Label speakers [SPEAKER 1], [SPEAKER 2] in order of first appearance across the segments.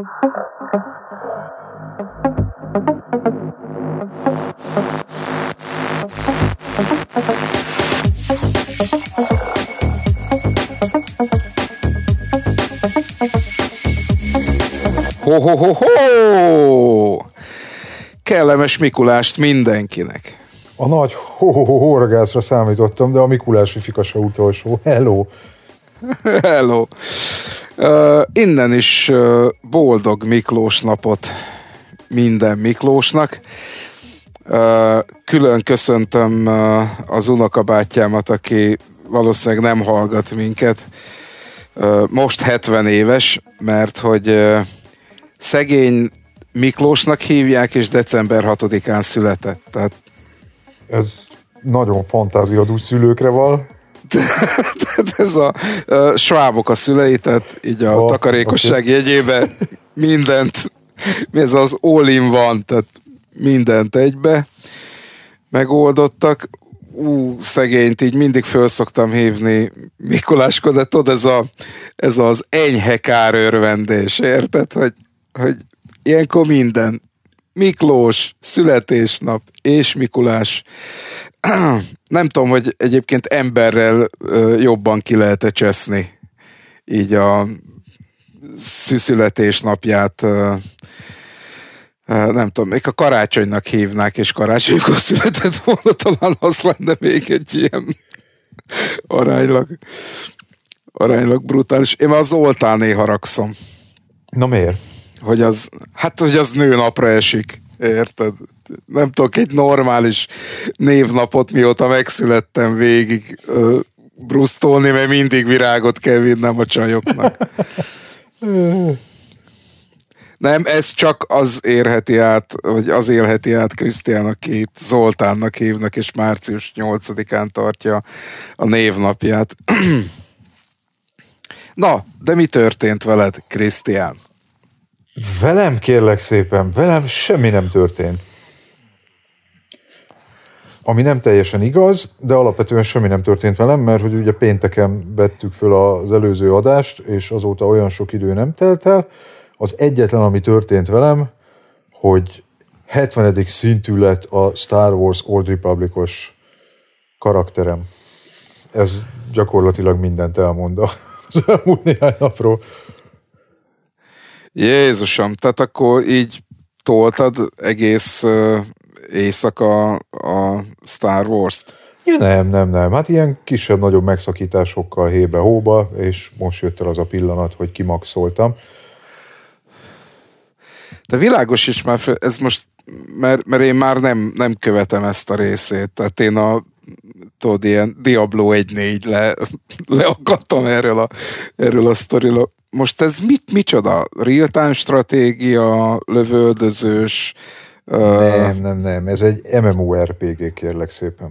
[SPEAKER 1] Ho, ho, ho, ho! Kellemes Mikulást mindenkinek!
[SPEAKER 2] A nagy ho ho ho horgászra számítottam, de a Mikulás fikasa utolsó.
[SPEAKER 1] Hello! Hello! Uh, innen is uh, boldog Miklós napot minden Miklósnak. Uh, külön köszöntöm uh, az unokabátyámat, aki valószínűleg nem hallgat minket. Uh, most 70 éves, mert hogy uh, szegény Miklósnak hívják, és december 6-án született. Tehát... Ez nagyon fantáziadú szülőkre val. tehát ez a, a svábok a szülei, tehát így a oh, takarékosság okay. jegyébe mindent, mi ez az all van, tehát mindent egybe megoldottak. Ú, szegényt így mindig föl szoktam hívni Mikuláskor, de tudod, ez, a, ez az enyhe kárőrvendés, örvendés, érted? Hogy, hogy ilyenkor minden Miklós, születésnap és Mikulás. Nem tudom, hogy egyébként emberrel jobban ki lehet -e cseszni így a születésnapját nem tudom, még a karácsonynak hívnák, és karácsonykor született volna, talán az lenne még egy ilyen aránylag, aránylag brutális. Én már az oltáné haragszom. Na miért? hogy az, hát hogy az nő napra esik, érted? Nem tudok egy normális névnapot, mióta megszülettem végig ö, brusztolni, mert mindig virágot kell vinnem a csajoknak. Nem, ez csak az érheti át, vagy az élheti át Krisztián, akit Zoltánnak hívnak, és március 8-án tartja a névnapját. Na, de mi történt veled, Krisztián?
[SPEAKER 2] Velem kérlek szépen, velem semmi nem történt. Ami nem teljesen igaz, de alapvetően semmi nem történt velem, mert hogy ugye pénteken vettük föl az előző adást, és azóta olyan sok idő nem telt el. Az egyetlen, ami történt velem, hogy 70. szintű lett a Star Wars Old Republicos karakterem. Ez gyakorlatilag mindent elmond az elmúlt néhány napról.
[SPEAKER 1] Jézusom, tehát akkor így toltad egész éjszaka a Star Wars-t? Nem, nem, nem.
[SPEAKER 2] Hát ilyen kisebb-nagyobb megszakításokkal
[SPEAKER 1] hébe-hóba, és most jött el az a pillanat, hogy kimaxoltam. De világos is már, ez most, mert, mert én már nem, nem követem ezt a részét. Tehát én a tudod, ilyen Diablo 1-4 le, leakadtam erről a, erről a sztoriról most ez mit, micsoda? Real-time stratégia, lövöldözős? Nem, nem, nem. Ez egy
[SPEAKER 2] MMORPG, kérlek szépen.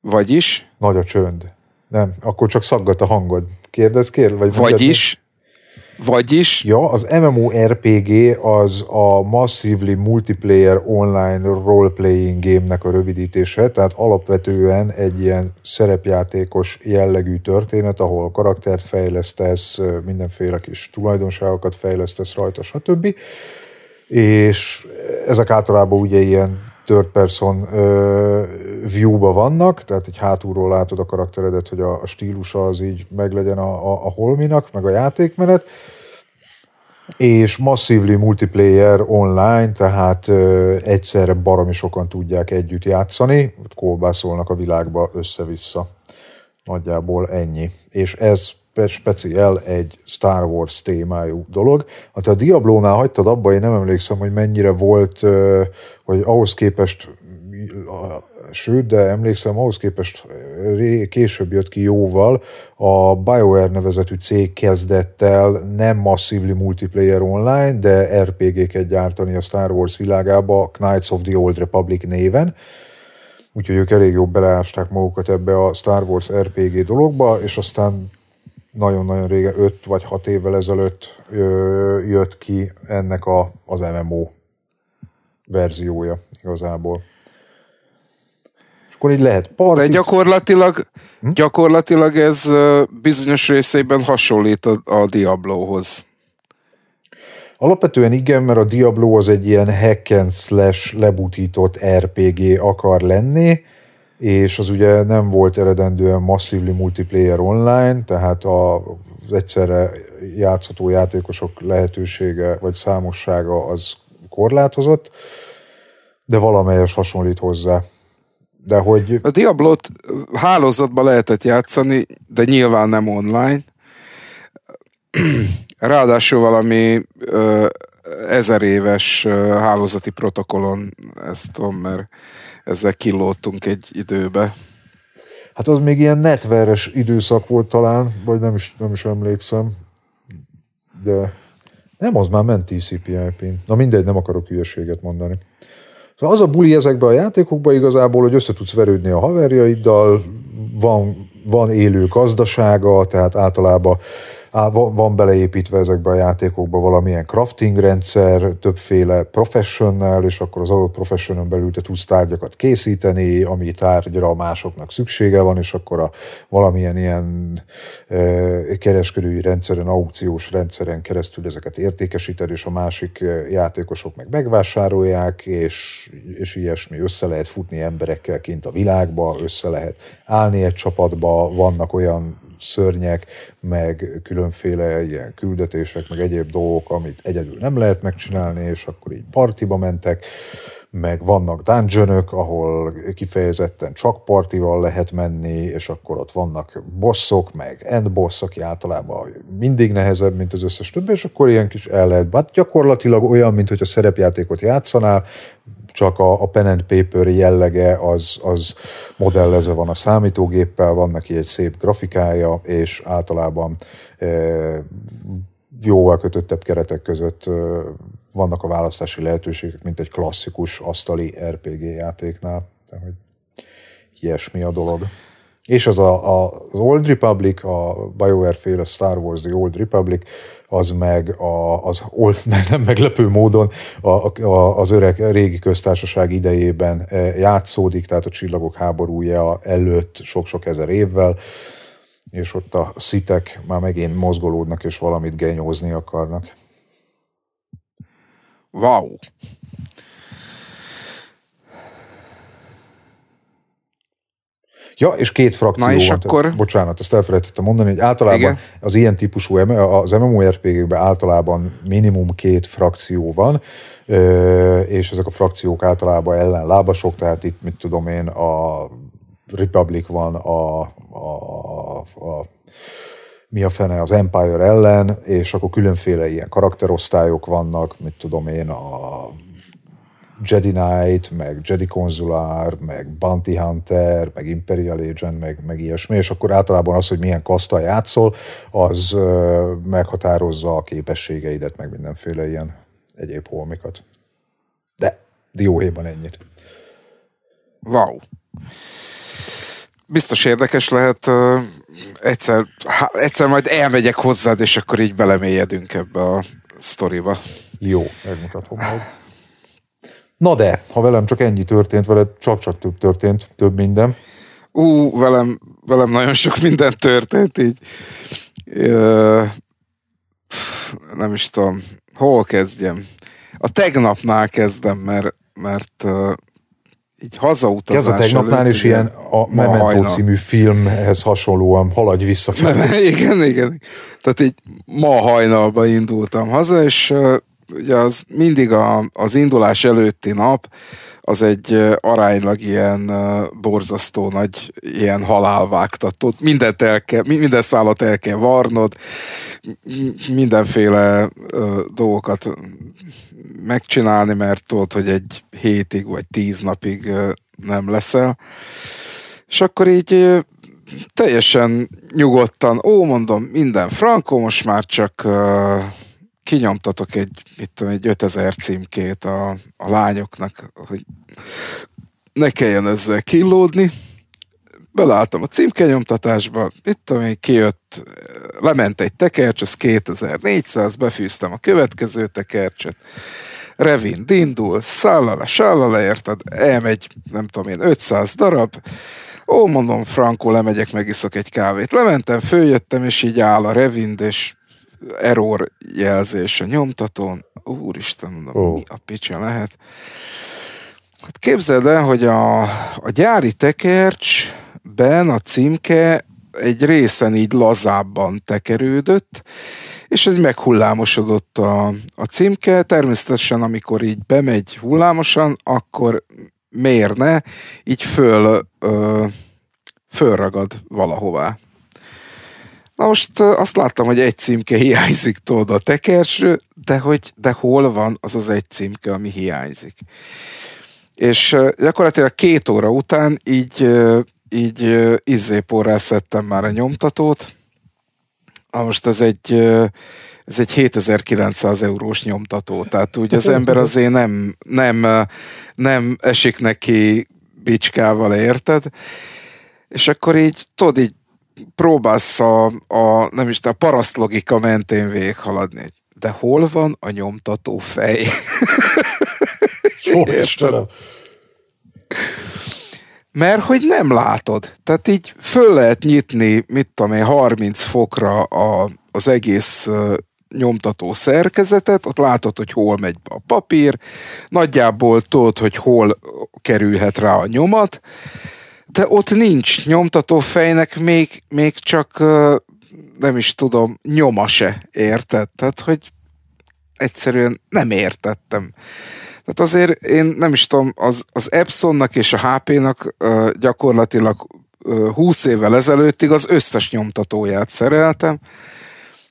[SPEAKER 2] Vagyis? Nagy a csönd. Nem, akkor csak szaggat a hangod. Kérdez, kér? Vagy Vagyis? Vagyis? Ja, az MMORPG az a Massively Multiplayer Online Role-Playing Game-nek a rövidítése, tehát alapvetően egy ilyen szerepjátékos jellegű történet, ahol karaktert fejlesztesz, mindenféle kis tulajdonságokat fejlesztesz rajta, stb. És ezek általában ugye ilyen third person view-ba vannak, tehát egy hátulról látod a karakteredet, hogy a, a stílusa az így meglegyen a, a, a holminak, meg a játékmenet, és masszívli multiplayer online, tehát ö, egyszerre baromi sokan tudják együtt játszani, kóbászolnak a világba össze-vissza. Nagyjából ennyi. És ez speciál egy Star Wars témájú dolog. Hát a Diablónál hagytad abba, én nem emlékszem, hogy mennyire volt, hogy ahhoz képest sőt, de emlékszem, ahhoz képest később jött ki jóval, a BioWare nevezetű cég kezdett el nem masszívli multiplayer online, de RPG-ket er gyártani a Star Wars világába, Knights of the Old Republic néven, úgyhogy ők elég jobb beleásták magukat ebbe a Star Wars RPG er dologba, és aztán nagyon-nagyon rége, 5 vagy 6 évvel ezelőtt jött ki ennek a, az MMO verziója igazából. És akkor így lehet
[SPEAKER 1] partit. De gyakorlatilag, hm? gyakorlatilag ez bizonyos részeiben hasonlít a, a Diablohoz.
[SPEAKER 2] Alapvetően igen, mert a Diablo az egy ilyen hack and slash lebutított RPG akar lenni, és az ugye nem volt eredendően masszívli multiplayer online, tehát a egyszerre játszható játékosok lehetősége vagy számossága az korlátozott, de valamelyes hasonlít hozzá. De hogy... A
[SPEAKER 1] Diablo-t hálózatban lehetett játszani, de nyilván nem online. Ráadásul valami ö, ezer éves ö, hálózati protokollon, ezt tudom, mert ezzel kilódtunk egy időbe.
[SPEAKER 2] Hát az még ilyen netveres időszak volt talán, vagy nem is, nem is emlékszem, de nem, az már ment TCP/IP-n. Na mindegy, nem akarok hülyeséget mondani. Szóval az a buli ezekben a játékokban igazából, hogy össze tudsz verődni a haverjaiddal, van, van élő gazdasága, tehát általában van beleépítve ezekbe a játékokba valamilyen crafting rendszer, többféle professional, és akkor az adott professionon belül te tudsz tárgyakat készíteni, ami tárgyra másoknak szüksége van, és akkor a valamilyen ilyen e, kereskedői rendszeren, aukciós rendszeren keresztül ezeket értékesíted, és a másik játékosok meg megvásárolják, és, és ilyesmi. Össze lehet futni emberekkel kint a világba, össze lehet állni egy csapatba, vannak olyan szörnyek, meg különféle ilyen küldetések, meg egyéb dolgok, amit egyedül nem lehet megcsinálni, és akkor így partiba mentek, meg vannak dungeonök, ahol kifejezetten csak partival lehet menni, és akkor ott vannak bosszok, meg endboss, aki általában mindig nehezebb, mint az összes többi, és akkor ilyen kis el lehet. Hát gyakorlatilag olyan, mint hogy a szerepjátékot játszanál, csak a, a pen and paper jellege az, az modellezve van a számítógéppel, van neki egy szép grafikája, és általában e, jóval kötöttebb keretek között e, vannak a választási lehetőségek, mint egy klasszikus asztali RPG játéknál. Tehát ilyesmi a dolog. És az a, a, az Old Republic, a BioWare féle Star Wars The Old Republic, az meg a, az old, nem meglepő módon a, a, az öreg régi köztársaság idejében e, játszódik, tehát a csillagok háborúja előtt sok-sok ezer évvel, és ott a szitek már megint mozgolódnak és valamit genyózni akarnak. Wow! Ja, és két frakció Na és van. Akkor... Tehát, bocsánat, ezt elfelejtettem mondani, hogy általában Igen. az ilyen típusú, az MMORPG-ben általában minimum két frakció van, és ezek a frakciók általában ellenlábasok, tehát itt, mit tudom én, a Republic van, a, a, a mi a fene az Empire ellen, és akkor különféle ilyen karakterosztályok vannak, mit tudom én, a Jedi Knight, meg Jedi Konzulár, meg Bounty Hunter, meg Imperial Agent, meg, meg ilyesmi, és akkor általában az, hogy milyen kasztal játszol, az meghatározza a képességeidet, meg mindenféle ilyen egyéb holmikat. De dióhéjban
[SPEAKER 1] ennyit. Wow. Biztos érdekes lehet, uh, egyszer, há, egyszer majd elmegyek hozzád, és akkor így belemélyedünk ebbe a sztoriba. Jó, megmutatom majd.
[SPEAKER 2] Na de, ha velem csak ennyi történt, veled csak-csak több történt, több minden.
[SPEAKER 1] Ú, velem, velem nagyon sok minden történt, így ö, nem is tudom, hol kezdjem. A tegnapnál kezdem, mert, mert így hazautazás Ez a tegnapnál előtt, is ilyen a Memento hajna. című
[SPEAKER 2] filmhez hasonlóan haladj vissza. igen,
[SPEAKER 1] igen. Tehát így ma hajnalban indultam haza, és ugye az mindig a, az indulás előtti nap, az egy aránylag ilyen borzasztó nagy ilyen halálvágtató. Mindent el kell, minden szállat el kell varnod, mindenféle dolgokat megcsinálni, mert tudod, hogy egy hétig vagy tíz napig nem leszel. És akkor így teljesen nyugodtan, ó, mondom, minden frankó, most már csak kinyomtatok egy, mit tudom, egy 5000 címkét a, a lányoknak, hogy ne kelljen ezzel kínlódni. Belálltam a címkenyomtatásba, itt tudom én, kijött, lement egy tekercs, az 2400, befűztem a következő tekercset, Revin indul, szállala, sállala, érted, elmegy, nem tudom én, 500 darab, ó, mondom, Frankó, lemegyek, megiszok egy kávét. Lementem, följöttem, és így áll a Revind, és error jelzés a nyomtatón. Úristen, oh. mi a picsa lehet? Hát képzeld el, hogy a, a gyári tekercsben a címke egy részen így lazábban tekerődött, és ez meghullámosodott a, a címke. Természetesen, amikor így bemegy hullámosan, akkor miért ne, így föl, ö, fölragad valahová. Na most azt láttam, hogy egy címke hiányzik Tóda a tekerső, de hogy de hol van az az egy címke, ami hiányzik. És gyakorlatilag két óra után így, így izzéporrá szedtem már a nyomtatót. Na most ez egy, ez egy 7900 eurós nyomtató, tehát úgy az ember azért nem, nem, nem esik neki bicskával, érted? És akkor így, tudod, így próbálsz a, a nem is, de a paraszt logika mentén végighaladni. De hol van a nyomtató fej? Jó, Istenem. Mert hogy nem látod. Tehát így föl lehet nyitni, mit tudom én, 30 fokra a, az egész nyomtató szerkezetet, ott látod, hogy hol megy be a papír, nagyjából tudod, hogy hol kerülhet rá a nyomat, te ott nincs nyomtató fejnek még, még csak nem is tudom, nyoma se érted. Tehát, hogy egyszerűen nem értettem. Tehát azért én nem is tudom, az, az Epsonnak és a HP-nak gyakorlatilag húsz 20 évvel ezelőttig az összes nyomtatóját szereltem,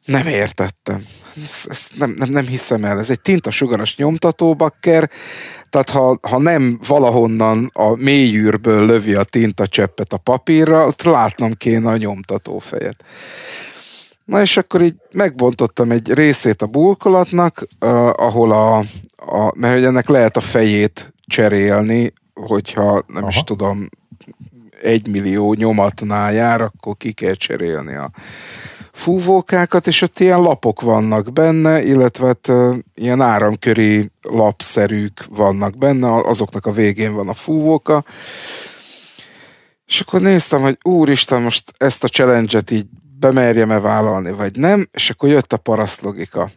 [SPEAKER 1] nem értettem. Ezt, ezt nem, nem, nem hiszem el. Ez egy tintasugaras nyomtatóbakker, tehát ha, ha nem valahonnan a mélyűrből lövi a cseppet a papírra, ott látnom kéne a nyomtató Na és akkor így megbontottam egy részét a bulkolatnak, uh, ahol a, a, mert hogy ennek lehet a fejét cserélni, hogyha nem Aha. is tudom, egy millió nyomatnál jár, akkor ki kell cserélni a fúvókákat, és ott ilyen lapok vannak benne, illetve hát, ilyen áramköri lapszerűk vannak benne, azoknak a végén van a fúvóka. És akkor néztem, hogy úristen, most ezt a challenge-et így bemerjem-e vállalni, vagy nem, és akkor jött a paraszt logika.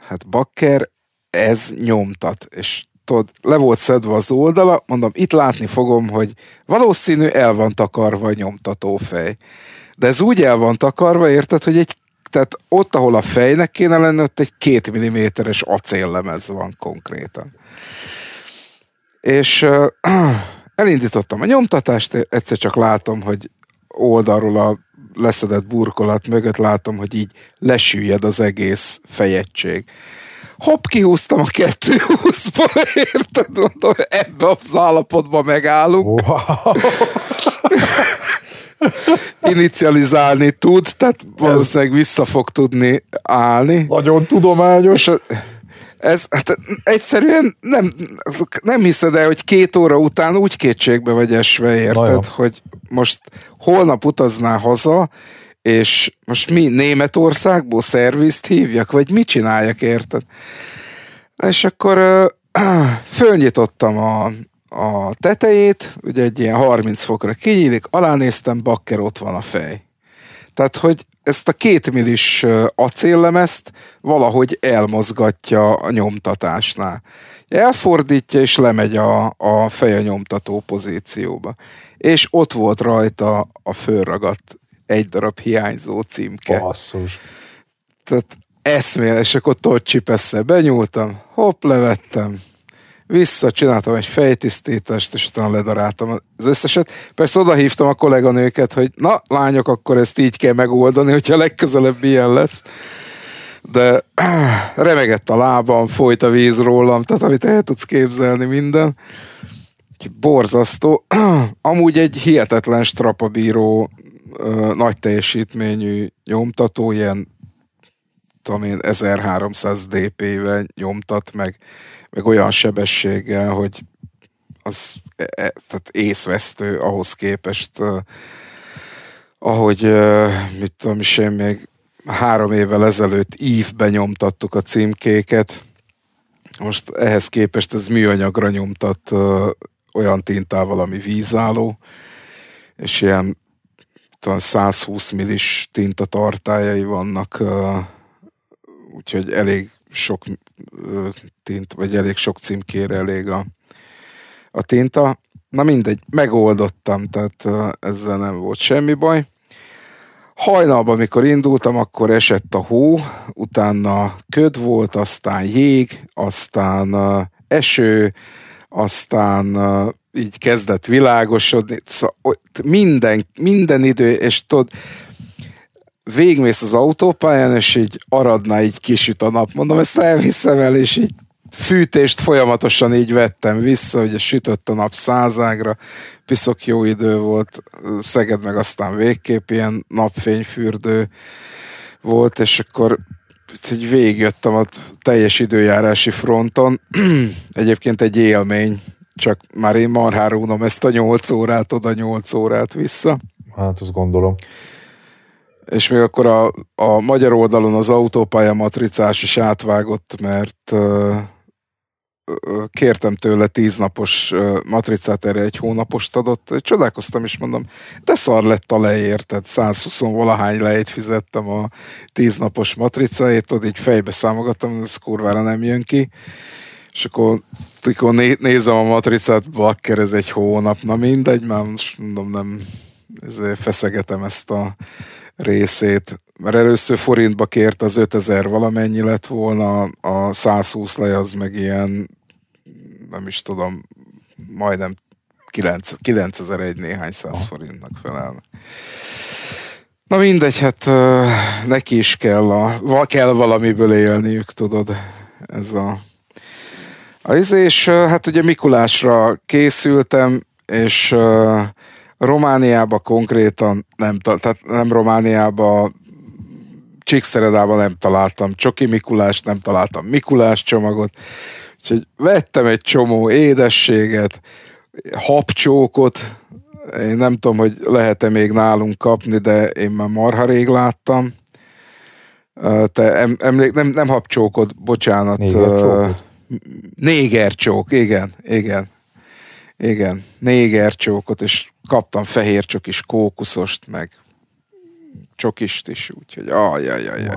[SPEAKER 1] Hát bakker, ez nyomtat, és tudod, le volt szedve az oldala, mondom, itt látni fogom, hogy valószínű el van takarva a nyomtatófej. De ez úgy el van takarva, érted, hogy egy tehát ott, ahol a fejnek kéne lenni, ott egy két milliméteres acéllemez van konkrétan. És uh, elindítottam a nyomtatást, egyszer csak látom, hogy oldalról a leszedett burkolat mögött látom, hogy így lesüllyed az egész fejegység hopp, kihúztam a 220 ba érted? Mondom, ebbe az állapotban megállunk. Wow. Inicializálni tud, tehát valószínűleg vissza fog tudni állni. Nagyon tudományos. És ez hát egyszerűen nem, nem hiszed el, hogy két óra után úgy kétségbe vagy esve, érted, hogy most holnap utaznál haza, és most mi Németországból szervizt hívjak, vagy mit csináljak, érted? És akkor ö, fölnyitottam a, a tetejét, ugye egy ilyen 30 fokra kinyílik, alánéztem, bakker ott van a fej. Tehát, hogy ezt a két millis acéllemezt valahogy elmozgatja a nyomtatásnál. Elfordítja, és lemegy a, a fej a nyomtató pozícióba. És ott volt rajta a fölragadt egy darab hiányzó címke. Basszus. Tehát eszmél, és akkor Tocsi persze benyúltam, hopp, levettem, vissza, csináltam egy fejtisztítást, és utána ledaráltam az összeset. Persze odahívtam a kolléganőket, hogy na, lányok, akkor ezt így kell megoldani, hogyha legközelebb ilyen lesz. De remegett a lábam, folyt a víz rólam, tehát amit el tudsz képzelni minden. Borzasztó. Amúgy egy hihetetlen strapabíró ö, nagy teljesítményű nyomtató, ilyen tudom én, 1300 dp-vel nyomtat, meg, meg olyan sebességgel, hogy az e, e, tehát észvesztő ahhoz képest, ö, ahogy, ö, mit tudom is én, még három évvel ezelőtt ívbe nyomtattuk a címkéket, most ehhez képest ez műanyagra nyomtat ö, olyan tintával, ami vízálló, és ilyen 120 millis tinta tartályai vannak, úgyhogy elég sok tint, vagy elég sok címkére elég a, a tinta. Na mindegy, megoldottam, tehát ezzel nem volt semmi baj. Hajnalban, amikor indultam, akkor esett a hó, utána köd volt, aztán jég, aztán eső, aztán így kezdett világosodni, szóval minden, minden idő, és tudod, végmész az autópályán, és így aradna, így kisüt a nap. Mondom, ezt elviszem el, és így fűtést folyamatosan így vettem vissza, ugye sütött a nap százágra, piszok jó idő volt, Szeged meg aztán végképp ilyen napfényfürdő volt, és akkor így végigjöttem a teljes időjárási fronton. Egyébként egy élmény, csak már én marhára unom ezt a nyolc órát, oda nyolc órát vissza. Hát, azt gondolom. És még akkor a, a magyar oldalon az autópálya matricás is átvágott, mert uh, kértem tőle tíznapos matricát, erre egy hónapost adott. Csodálkoztam, is, mondom, de szar lett a leérted. 120 valahány lejét fizettem a tíznapos matricáért, ott így fejbe számogattam, ez kurvára nem jön ki. Uh, és akkor, akkor né, nézem a matricát, bakker, ez egy hónap, na mindegy, már most mondom, nem ezért feszegetem ezt a részét. Mert először forintba kért az 5000 valamennyi lett volna, a 120 lej az meg ilyen, nem is tudom, majdnem 9, egy néhány száz forintnak felel. Na mindegy, hát neki is kell, a, kell valamiből élniük, tudod, ez a az, izé, és hát ugye Mikulásra készültem, és uh, Romániába konkrétan, nem, tehát nem Romániába, Csíkszeredában nem találtam Csoki Mikulás, nem találtam Mikulás csomagot, úgyhogy vettem egy csomó édességet, habcsókot, én nem tudom, hogy lehet-e még nálunk kapni, de én már marha rég láttam. Te emlék, nem, nem habcsókot, bocsánat négercsók, igen, igen. Igen, négercsókot, és kaptam fehér csokis kókuszost, meg csokist is, úgyhogy ajajajajaj.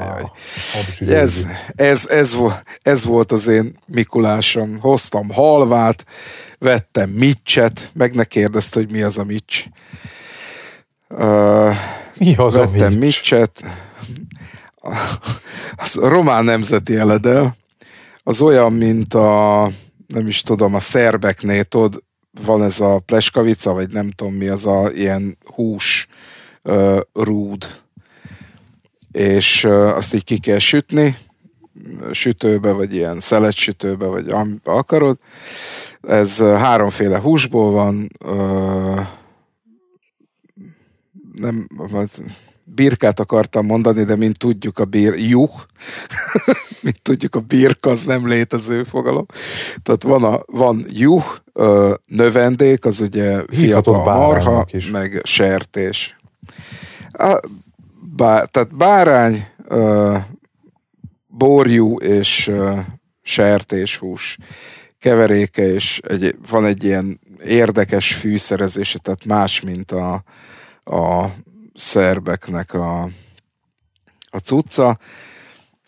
[SPEAKER 1] Wow, ez, ez, ez, ez volt az én Mikulásom. Hoztam halvát, vettem micset, meg ne kérdezt hogy mi az a mics. Uh, mi az vettem a mics? micset. Az a román nemzeti eledel az olyan, mint a, nem is tudom, a szerbeknél, tudod, van ez a pleskavica, vagy nem tudom mi, az a ilyen hús uh, rúd, és uh, azt így ki kell sütni, sütőbe, vagy ilyen szeletsütőbe, vagy amibe akarod. Ez uh, háromféle húsból van, uh, nem, birkát akartam mondani, de mint tudjuk a bir, juh, mint tudjuk a birka az nem létező fogalom. Tehát van, a, van juh, növendék, az ugye fiatal marha, is. meg sertés. A, bá, tehát bárány, borjú és sertéshús keveréke, és egy, van egy ilyen érdekes fűszerezése, tehát más, mint a, a szerbeknek a, a cucca.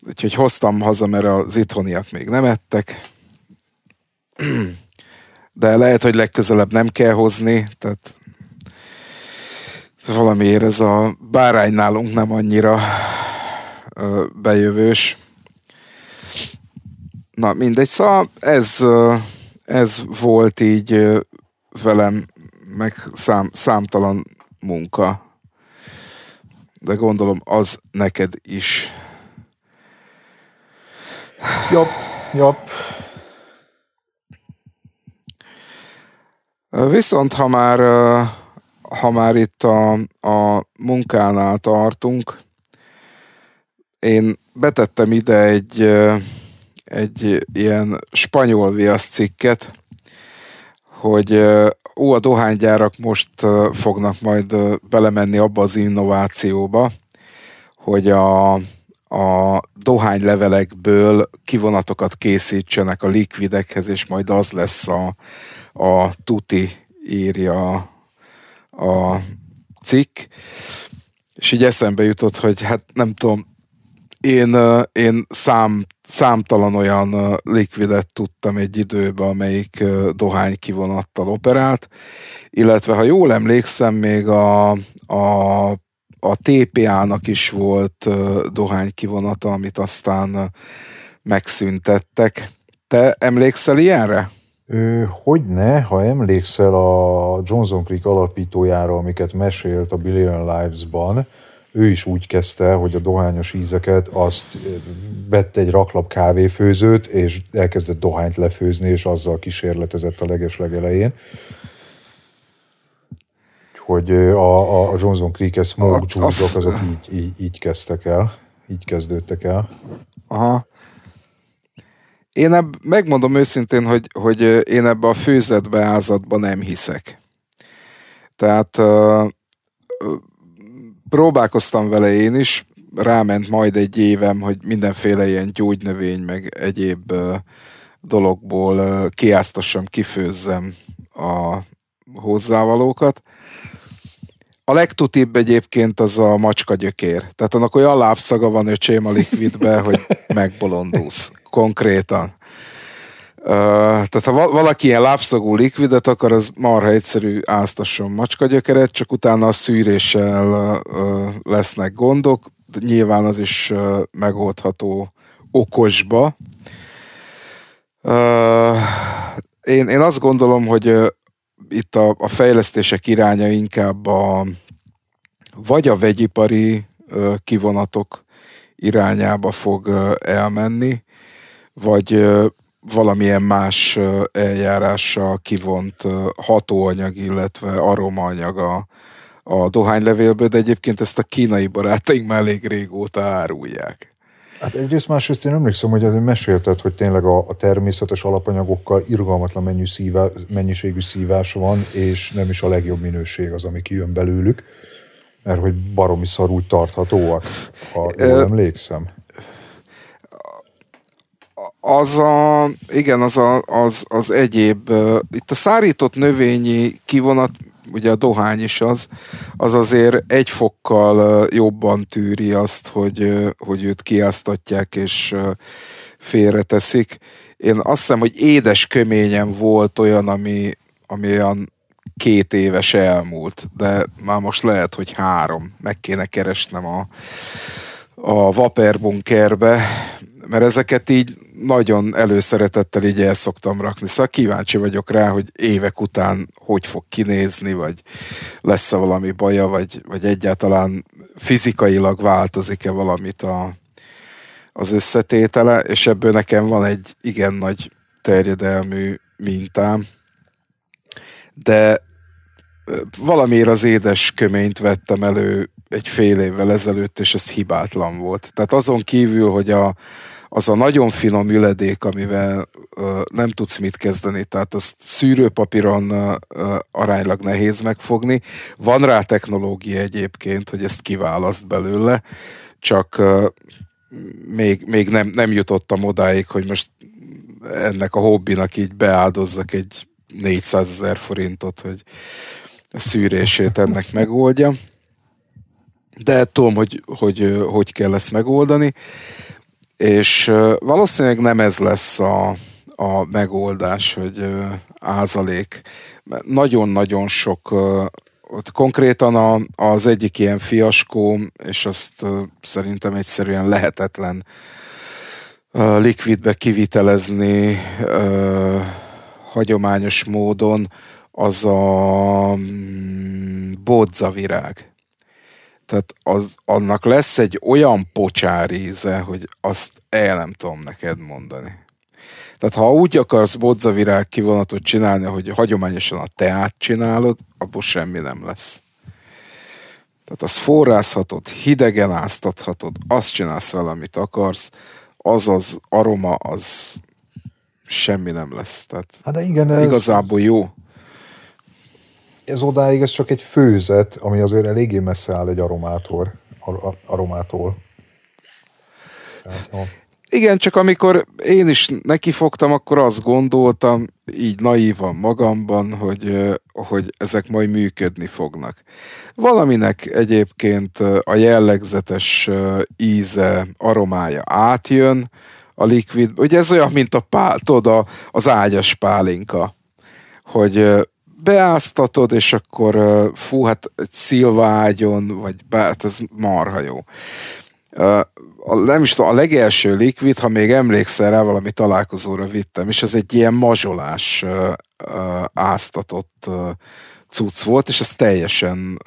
[SPEAKER 1] Úgyhogy hoztam haza, mert az itthoniak még nem ettek. De lehet, hogy legközelebb nem kell hozni, tehát valamiért ez a bárány nálunk nem annyira bejövős. Na mindegy, szóval ez, ez volt így velem, meg szám, számtalan munka de gondolom az neked is. Jobb, jobb. Viszont ha már, ha már itt a, a munkánál tartunk, én betettem ide egy, egy ilyen spanyol viasz cikket, hogy ó, a dohánygyárak most fognak majd belemenni abba az innovációba, hogy a, a dohánylevelekből kivonatokat készítsenek a likvidekhez, és majd az lesz a, a tuti, írja a cikk. És így eszembe jutott, hogy hát nem tudom, én, én szám, számtalan olyan likvidet tudtam egy időben, amelyik dohány kivonattal operált, illetve ha jól emlékszem, még a, a a TPA-nak is volt dohány kivonata, amit aztán megszüntettek. Te emlékszel ilyenre?
[SPEAKER 2] Hogy hogyne, ha emlékszel a Johnson Creek alapítójára, amiket mesélt a Billion Lives-ban, ő is úgy kezdte, hogy a dohányos ízeket azt vette egy raklap kávéfőzőt, és elkezdett dohányt lefőzni, és azzal kísérletezett a leges legelején. Hogy a, a Johnson Creek-e smoke juice azok így, így, így kezdtek el, így kezdődtek el.
[SPEAKER 1] Aha. Én ebb, megmondom őszintén, hogy, hogy én ebbe a főzetbe, nem hiszek. Tehát próbálkoztam vele én is, ráment majd egy évem, hogy mindenféle ilyen gyógynövény, meg egyéb dologból kiáztassam, kifőzzem a hozzávalókat. A legtutibb egyébként az a macska gyökér. Tehát annak olyan lábszaga van öcsém a likvidbe, hogy megbolondulsz. Konkrétan tehát ha valaki ilyen lábszagú likvidet akar, az marha egyszerű áztasson gyökeret, csak utána a szűréssel lesznek gondok, nyilván az is megoldható okosba. Én, én azt gondolom, hogy itt a, a fejlesztések iránya inkább a, vagy a vegyipari kivonatok irányába fog elmenni, vagy valamilyen más eljárással kivont hatóanyag, illetve aromaanyag a, a dohánylevélből, de egyébként ezt a kínai barátaink már elég régóta árulják. Hát egyrészt
[SPEAKER 2] másrészt én emlékszem, hogy azért mesélted, hogy tényleg a, a természetes alapanyagokkal irgalmatlan mennyi szívá, mennyiségű szívás van, és nem is a legjobb minőség az, ami kijön belőlük, mert hogy baromi szarú tarthatóak, ha jól emlékszem
[SPEAKER 1] az a, igen, az, a, az, az egyéb, itt a szárított növényi kivonat, ugye a dohány is az, az azért egy fokkal jobban tűri azt, hogy, hogy őt kiáztatják és félreteszik. Én azt hiszem, hogy édes köményem volt olyan, ami, ami olyan két éves elmúlt, de már most lehet, hogy három. Meg kéne keresnem a, a Vaperbunkerbe, mert ezeket így nagyon előszeretettel így el szoktam rakni. Szóval kíváncsi vagyok rá, hogy évek után hogy fog kinézni, vagy lesz-e valami baja, vagy, vagy egyáltalán fizikailag változik-e valamit a, az összetétele, és ebből nekem van egy igen nagy terjedelmű mintám. De valamiért az édes köményt vettem elő egy fél évvel ezelőtt, és ez hibátlan volt. Tehát azon kívül, hogy a, az a nagyon finom üledék, amivel ö, nem tudsz mit kezdeni, tehát azt szűrőpapíron ö, aránylag nehéz megfogni. Van rá technológia egyébként, hogy ezt kiválaszt belőle, csak ö, még, még nem, nem jutottam odáig, hogy most ennek a hobbinak így beáldozzak egy 400 ezer forintot, hogy a szűrését ennek megoldja de tudom, hogy, hogy hogy kell ezt megoldani, és valószínűleg nem ez lesz a, a megoldás, hogy ázalék. Nagyon-nagyon sok ott konkrétan a, az egyik ilyen fiaskó, és azt szerintem egyszerűen lehetetlen likvidbe kivitelezni hagyományos módon, az a mm, bodzavirág tehát az, annak lesz egy olyan pocsár íze, hogy azt el nem tudom neked mondani. Tehát ha úgy akarsz bodzavirág kivonatot csinálni, hogy hagyományosan a teát csinálod, abból semmi nem lesz. Tehát azt forrázhatod, hidegen áztathatod, azt csinálsz vele, amit akarsz, az az aroma, az semmi nem lesz. Tehát
[SPEAKER 2] hát de igen, ez... igazából
[SPEAKER 1] jó ez odáig ez csak egy főzet, ami azért eléggé
[SPEAKER 2] messze áll egy aromátor, ar- aromától.
[SPEAKER 1] Igen, csak amikor én is nekifogtam, akkor azt gondoltam, így naívan magamban, hogy, hogy ezek majd működni fognak. Valaminek egyébként a jellegzetes íze, aromája átjön a likvid, ugye ez olyan, mint a pál, tudod, az ágyas pálinka, hogy beáztatod, és akkor fú, hát egy szilvágyon, vagy bár, hát ez marha jó. A, nem is tudom, a legelső likvid, ha még emlékszel rá, valami találkozóra vittem, és az egy ilyen mazsolás áztatott cucc volt, és ez teljesen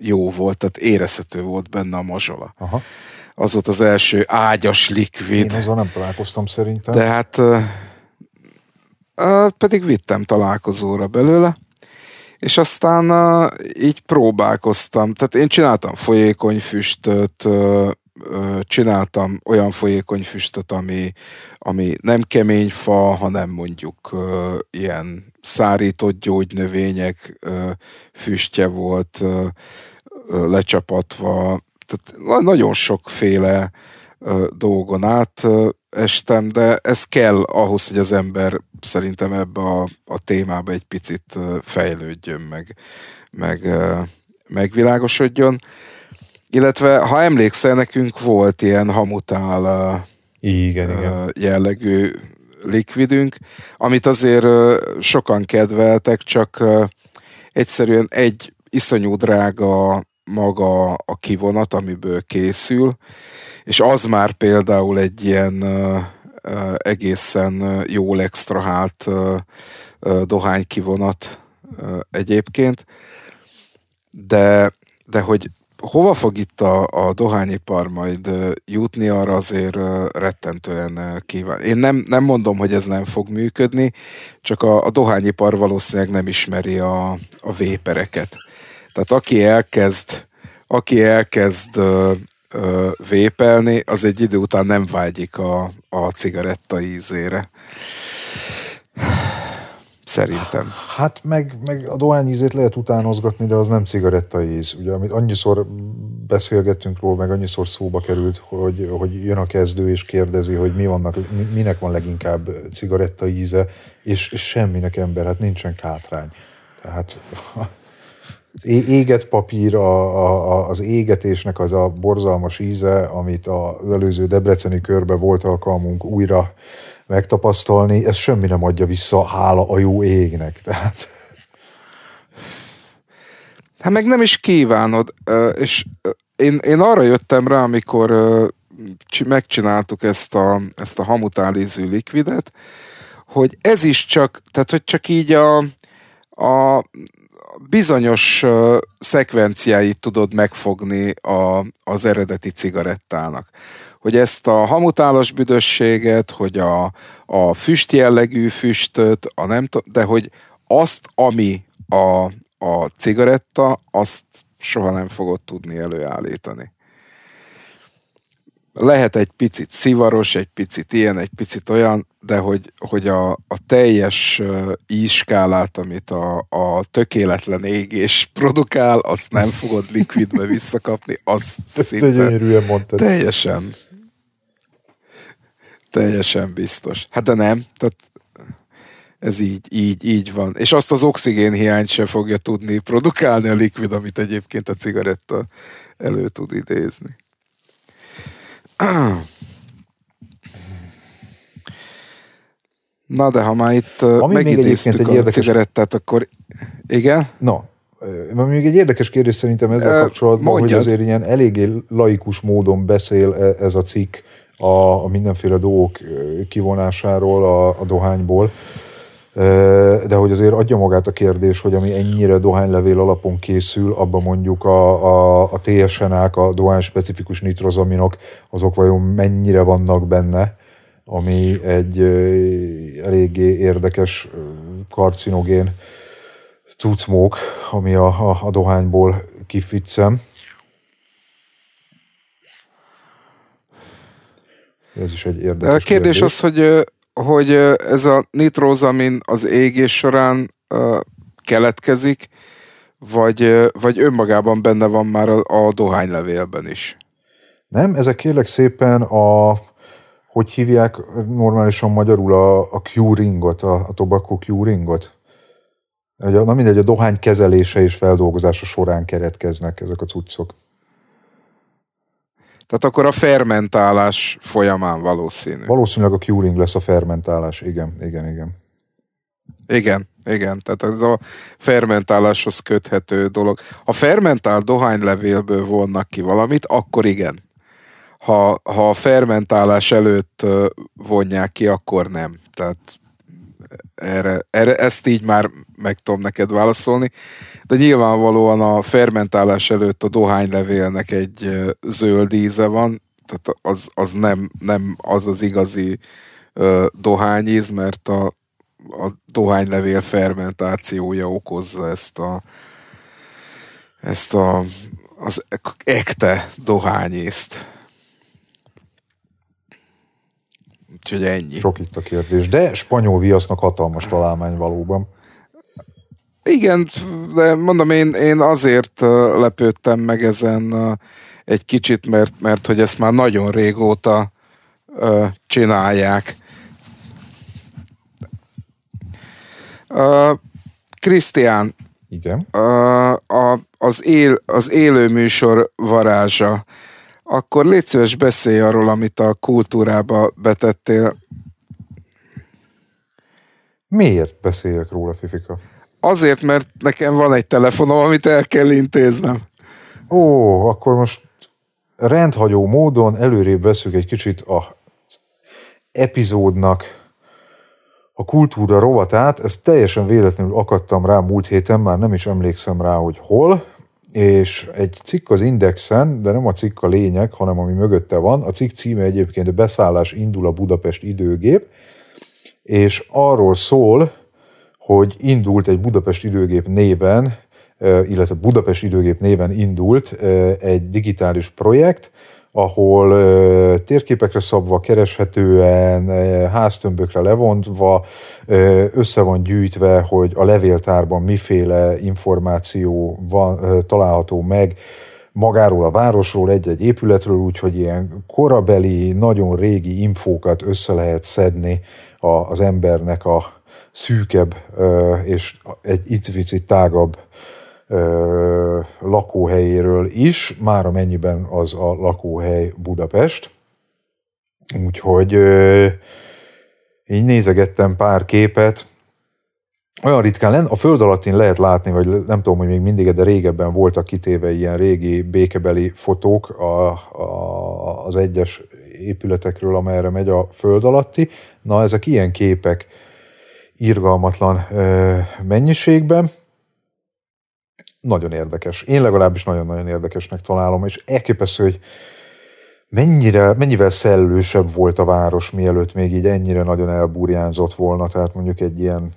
[SPEAKER 1] jó volt, tehát érezhető volt benne a mazsola. Aha az volt az első ágyas likvid. Én
[SPEAKER 2] azon nem találkoztam szerintem. De
[SPEAKER 1] hát pedig vittem találkozóra belőle, és aztán így próbálkoztam. Tehát én csináltam folyékony füstöt, csináltam olyan folyékony füstöt, ami, ami nem kemény fa, hanem mondjuk ilyen szárított gyógynövények füstje volt lecsapatva. Tehát nagyon sokféle dolgon át estem, de ez kell ahhoz, hogy az ember szerintem ebbe a, a témába egy picit fejlődjön, meg, meg megvilágosodjon. Illetve, ha emlékszel, nekünk volt ilyen hamutál igen, jellegű likvidünk, amit azért sokan kedveltek, csak egyszerűen egy iszonyú drága maga a kivonat, amiből készül, és az már például egy ilyen egészen jól extrahált dohánykivonat egyébként, de, de hogy hova fog itt a, a dohányipar majd jutni, arra azért rettentően kíván. Én nem, nem mondom, hogy ez nem fog működni, csak a, a dohányipar valószínűleg nem ismeri a, a vépereket. Tehát aki elkezd, aki elkezd ö, ö, vépelni, az egy idő után nem vágyik a, a cigaretta ízére. Szerintem.
[SPEAKER 2] Hát meg, meg a dohány ízét lehet utánozgatni, de az nem cigaretta íz. Ugye, amit annyiszor beszélgettünk róla, meg annyiszor szóba került, hogy, hogy jön a kezdő és kérdezi, hogy mi vannak, minek van leginkább cigaretta íze, és, és semminek ember, hát nincsen kátrány. Tehát éget papír, a, a, az égetésnek az a borzalmas íze, amit az előző debreceni körbe volt alkalmunk újra megtapasztalni, ez semmi nem adja vissza, hála a jó égnek. Tehát...
[SPEAKER 1] Hát meg nem is kívánod, és én, én arra jöttem rá, amikor megcsináltuk ezt a, ezt a hamutálízű likvidet, hogy ez is csak, tehát hogy csak így a, a bizonyos uh, szekvenciáit tudod megfogni a, az eredeti cigarettának. Hogy ezt a hamutálas büdösséget, hogy a, a füst jellegű füstöt, a nem t- de hogy azt, ami a, a cigaretta, azt soha nem fogod tudni előállítani lehet egy picit szivaros, egy picit ilyen, egy picit olyan, de hogy, hogy a, a teljes ískálát, amit a, a tökéletlen égés produkál, azt nem fogod likvidbe visszakapni, az szinte
[SPEAKER 2] Teljesen.
[SPEAKER 1] Teljesen biztos. Hát de nem, tehát ez így, így, így van. És azt az oxigén hiányt sem fogja tudni produkálni a likvid, amit egyébként a cigaretta elő tud idézni. Na de ha már itt Ami megidéztük egy a érdekes... cigarettát, akkor igen?
[SPEAKER 2] Na, no, még egy érdekes kérdés szerintem ezzel e, kapcsolatban, mondjad. hogy azért ilyen eléggé laikus módon beszél e- ez a cikk a, a mindenféle dolgok kivonásáról a, a dohányból de hogy azért adja magát a kérdés, hogy ami ennyire dohánylevél alapon készül, abban mondjuk a, a, a TSN-ák, a dohány specifikus nitrozaminok, azok vajon mennyire vannak benne, ami egy eléggé érdekes karcinogén cucmók, ami a, a, a dohányból kificcem. Ez is egy érdekes kérdés. A kérdés, kérdés. az,
[SPEAKER 1] hogy hogy ez a nitrozamin az égés során keletkezik, vagy, vagy önmagában benne van már a, a dohánylevélben is?
[SPEAKER 2] Nem, ezek kérlek szépen a, hogy hívják normálisan magyarul a, a curingot, a, a tobacco curingot? Ugye, na mindegy, a dohány kezelése és feldolgozása során keretkeznek ezek a
[SPEAKER 1] cuccok. Tehát akkor a fermentálás folyamán valószínű.
[SPEAKER 2] Valószínűleg a curing lesz a fermentálás, igen, igen, igen.
[SPEAKER 1] Igen, igen, tehát ez a fermentáláshoz köthető dolog. Ha fermentál dohánylevélből vonnak ki valamit, akkor igen. Ha, ha a fermentálás előtt vonják ki, akkor nem. Tehát erre, erre, ezt így már meg tudom neked válaszolni, de nyilvánvalóan a fermentálás előtt a dohánylevélnek egy zöld íze van, tehát az, az nem, nem az az igazi uh, dohányíz, mert a, a dohánylevél fermentációja okozza ezt a ezt a, az ekte dohányészt. Úgyhogy ennyi. Sok itt a kérdés. De spanyol viasznak hatalmas találmány valóban. Igen, de mondom, én, én azért lepődtem meg ezen egy kicsit, mert, mert hogy ezt már nagyon régóta csinálják. Krisztián. Igen. A, az, él, az élő műsor varázsa akkor légy szíves beszélj arról, amit a kultúrába betettél. Miért
[SPEAKER 2] beszéljek róla,
[SPEAKER 1] Fifika? Azért, mert nekem van egy telefonom, amit el kell intéznem.
[SPEAKER 2] Ó, akkor most rendhagyó módon előrébb veszük egy kicsit a epizódnak a kultúra rovatát. Ezt teljesen véletlenül akadtam rá múlt héten, már nem is emlékszem rá, hogy hol és egy cikk az Indexen, de nem a cikk a lényeg, hanem ami mögötte van. A cikk címe egyébként a Beszállás indul a Budapest időgép, és arról szól, hogy indult egy Budapest időgép néven, illetve Budapest időgép néven indult egy digitális projekt, ahol ö, térképekre szabva, kereshetően, ö, háztömbökre levontva, ö, össze van gyűjtve, hogy a levéltárban miféle információ van, ö, található meg, magáról a városról, egy-egy épületről, úgyhogy ilyen korabeli, nagyon régi infókat össze lehet szedni a, az embernek a szűkebb és egy icivicit tágabb ö, lakóhelyéről is, már amennyiben az a lakóhely Budapest. Úgyhogy ö, így nézegettem pár képet, olyan ritkán lenne, a föld alattin lehet látni, vagy nem tudom, hogy még mindig, de régebben voltak kitéve ilyen régi békebeli fotók a, a, az egyes épületekről, amelyre megy a föld alatti. Na, ezek ilyen képek irgalmatlan ö, mennyiségben nagyon érdekes. Én legalábbis nagyon-nagyon érdekesnek találom, és elképesztő, hogy mennyire, mennyivel szellősebb volt a város, mielőtt még így ennyire nagyon elburjánzott volna, tehát mondjuk egy ilyen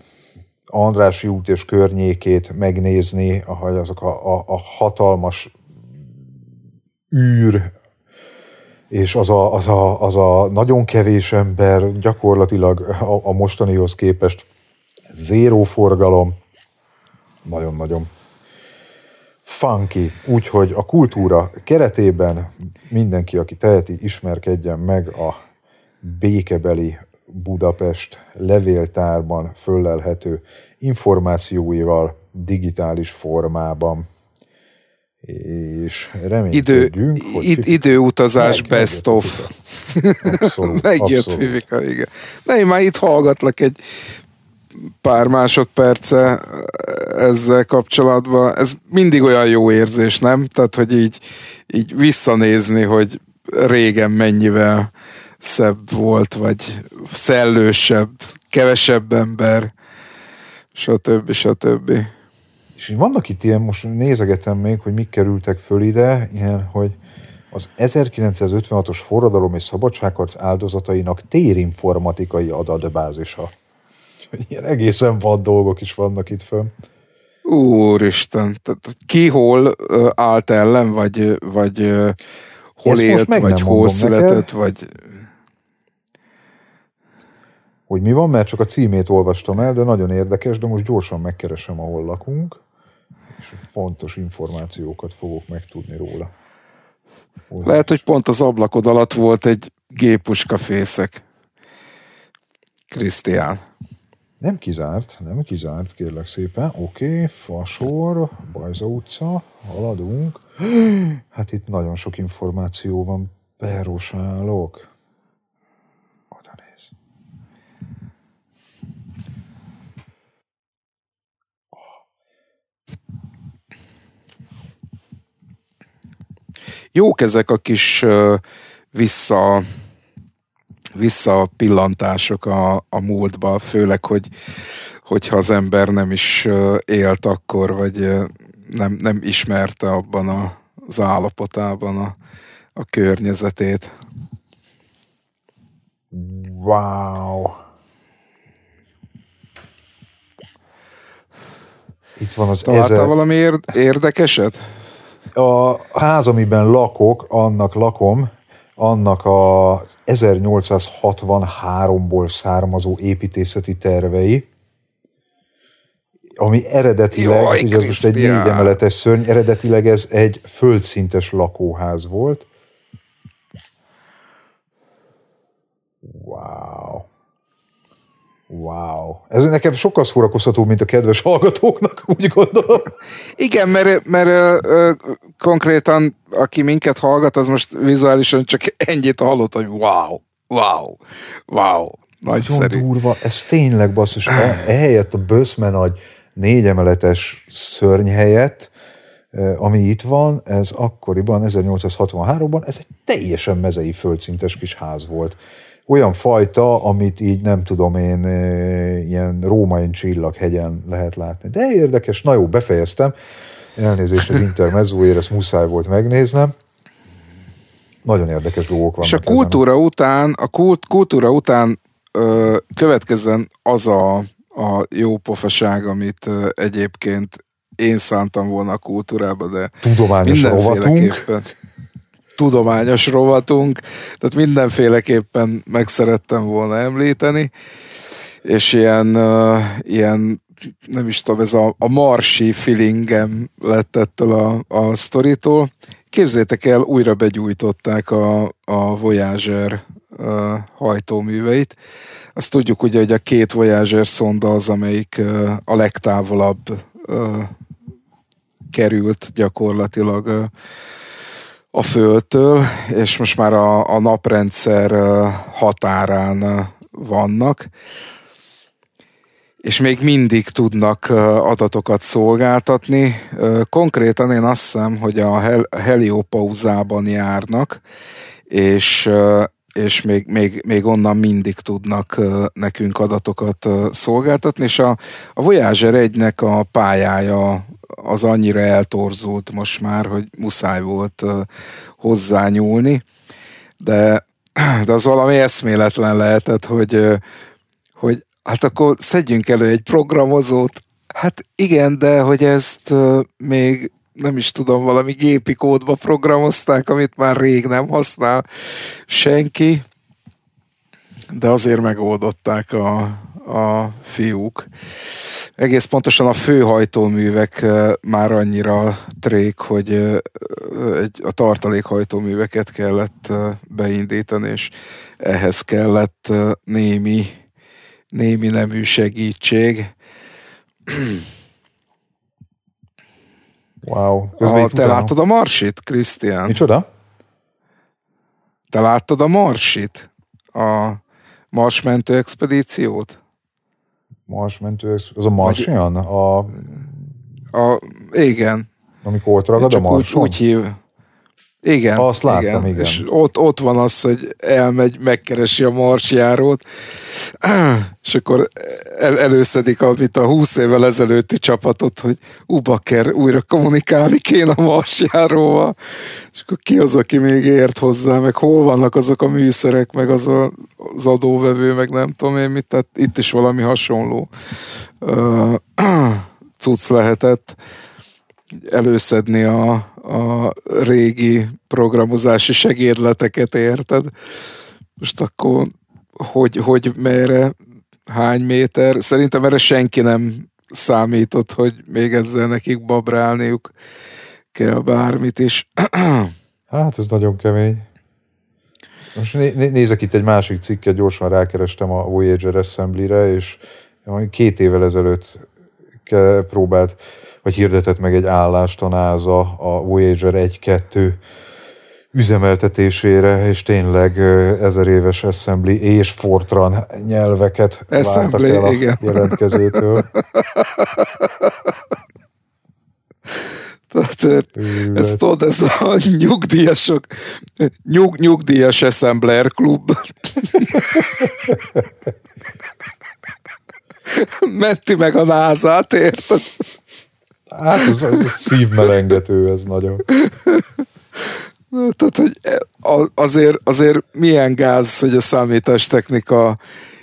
[SPEAKER 2] Andrási út és környékét megnézni, ahogy azok a, a, a hatalmas űr, és az a, az, a, az a nagyon kevés ember gyakorlatilag a, a mostanihoz képest zéró forgalom, nagyon-nagyon funky, úgyhogy a kultúra keretében mindenki, aki teheti, ismerkedjen meg a békebeli Budapest levéltárban föllelhető információival digitális formában. És
[SPEAKER 1] reménykedjünk, idő, hogy... Id, időutazás best of. Abszolút, Megjött abszolút. Vivika, igen. Na, én már itt hallgatlak egy pár másodperce eh, ezzel kapcsolatban, ez mindig olyan jó érzés, nem? Tehát, hogy így, így visszanézni, hogy régen mennyivel szebb volt, vagy szellősebb, kevesebb ember, stb. stb.
[SPEAKER 2] És vannak itt ilyen, most nézegetem még, hogy mik kerültek föl ide, ilyen, hogy az 1956-os forradalom és szabadságharc áldozatainak térinformatikai adatbázisa. Úgyhogy ilyen egészen vad dolgok is vannak itt fönn.
[SPEAKER 1] Úristen, ki hol állt ellen, vagy, vagy hol Ezt élt, vagy hol született, neked. vagy...
[SPEAKER 2] Hogy mi van, mert csak a címét olvastam el, de nagyon érdekes, de most gyorsan megkeresem, ahol lakunk, és fontos információkat fogok megtudni
[SPEAKER 1] róla. Olyan. Lehet, hogy pont az ablakod alatt volt egy gépuska fészek. Krisztián. Nem kizárt, nem kizárt,
[SPEAKER 2] kérlek szépen. Oké, okay, Fasor, Bajza utca, haladunk. Hát itt nagyon sok információ van, berosálok. Oda néz.
[SPEAKER 1] Jók ezek a kis uh, vissza visszapillantások a, a múltba, főleg, hogy, hogyha az ember nem is élt akkor, vagy nem, nem ismerte abban a, az állapotában a, a környezetét. Wow!
[SPEAKER 2] Itt van az Találta ezer... valami
[SPEAKER 1] érdekeset? A
[SPEAKER 2] ház, amiben lakok, annak lakom, annak a 1863-ból származó építészeti tervei, ami eredetileg, Jaj, ugye ez most egy négy emeletes szörny, eredetileg ez egy földszintes lakóház volt. Wow. Wow. Ez nekem sokkal szórakoztató, mint a kedves
[SPEAKER 1] hallgatóknak, úgy gondolom. Igen, mert, mert ö, ö, konkrétan aki minket hallgat, az most vizuálisan csak ennyit hallott, hogy wow, wow, wow.
[SPEAKER 2] Nagyszerű. Nagyon durva, ez tényleg basszus. E, ehelyett a Böszmen nagy négy emeletes szörny helyett, ami itt van, ez akkoriban, 1863-ban, ez egy teljesen mezei földszintes kis ház volt olyan fajta, amit így nem tudom én, ilyen római csillaghegyen lehet látni. De érdekes, na jó, befejeztem. Elnézést az intermezzóért, ezt muszáj volt megnéznem. Nagyon érdekes dolgok vannak. És a
[SPEAKER 1] kultúra ezen. után, a kult, kultúra után ö, következzen az a, a jó pofaság, amit ö, egyébként én szántam volna a kultúrába, de Tudományos rovatunk tudományos rovatunk, tehát mindenféleképpen meg szerettem volna említeni, és ilyen, uh, ilyen nem is tudom, ez a, a marsi feelingem lett ettől a, a sztoritól. Képzétek el, újra begyújtották a, a Voyager uh, hajtóműveit. Azt tudjuk ugye, hogy a két Voyager szonda az, amelyik uh, a legtávolabb uh, került gyakorlatilag a Földtől, és most már a, a naprendszer határán vannak, és még mindig tudnak adatokat szolgáltatni. Konkrétan én azt hiszem, hogy a hel- heliopauzában járnak, és, és még, még, még onnan mindig tudnak nekünk adatokat szolgáltatni, és a, a Voyager 1-nek a pályája az annyira eltorzult most már, hogy muszáj volt hozzányúlni, de, de az valami eszméletlen lehetett, hogy, hogy hát akkor szedjünk elő egy programozót. Hát igen, de hogy ezt még nem is tudom, valami gépi kódba programozták, amit már rég nem használ senki, de azért megoldották a, a fiúk. Egész pontosan a főhajtóművek már annyira trék, hogy egy, a tartalékhajtóműveket kellett beindítani, és ehhez kellett némi, némi nemű segítség. Wow. a, te utána. a marsit, Krisztián? Micsoda? Te láttad a marsit? A marsmentő expedíciót? Mars mentő, az a Marsian? A... a... igen. Amikor ott ragad a Mars? Úgy, úgy hív, igen. Azt láttam, igen. igen. És ott, ott van az, hogy elmegy, megkeresi a marsjárót, és akkor el, előszedik, amit a 20 évvel ezelőtti csapatot, hogy Ubaker újra kommunikálni kéne a marsjáróval, és akkor ki az, aki még ért hozzá, meg hol vannak azok a műszerek, meg az a, az adóvevő, meg nem tudom én mit, tehát itt is valami hasonló uh, cucc lehetett előszedni a, a régi programozási segédleteket, érted? Most akkor hogy, hogy merre, hány méter? Szerintem erre senki nem számított, hogy még ezzel nekik babrálniuk kell bármit is.
[SPEAKER 2] Hát ez nagyon kemény. Most né- né- nézek itt egy másik cikket, gyorsan rákerestem a Voyager Assembly-re, és két évvel ezelőtt próbált vagy hirdetett meg egy állást a NASA a Voyager 1-2 üzemeltetésére, és tényleg ezer éves assembly és Fortran nyelveket assembly, el a igen. jelentkezőtől.
[SPEAKER 1] Tehát ez, tudod, ez a nyugdíjasok, nyug, nyugdíjas assembler klub. Menti meg a názát, érted?
[SPEAKER 2] Hát az, az
[SPEAKER 1] szívmelengető ez nagyon. Na, tehát, hogy e, azért, azért milyen gáz, hogy a számítástechnika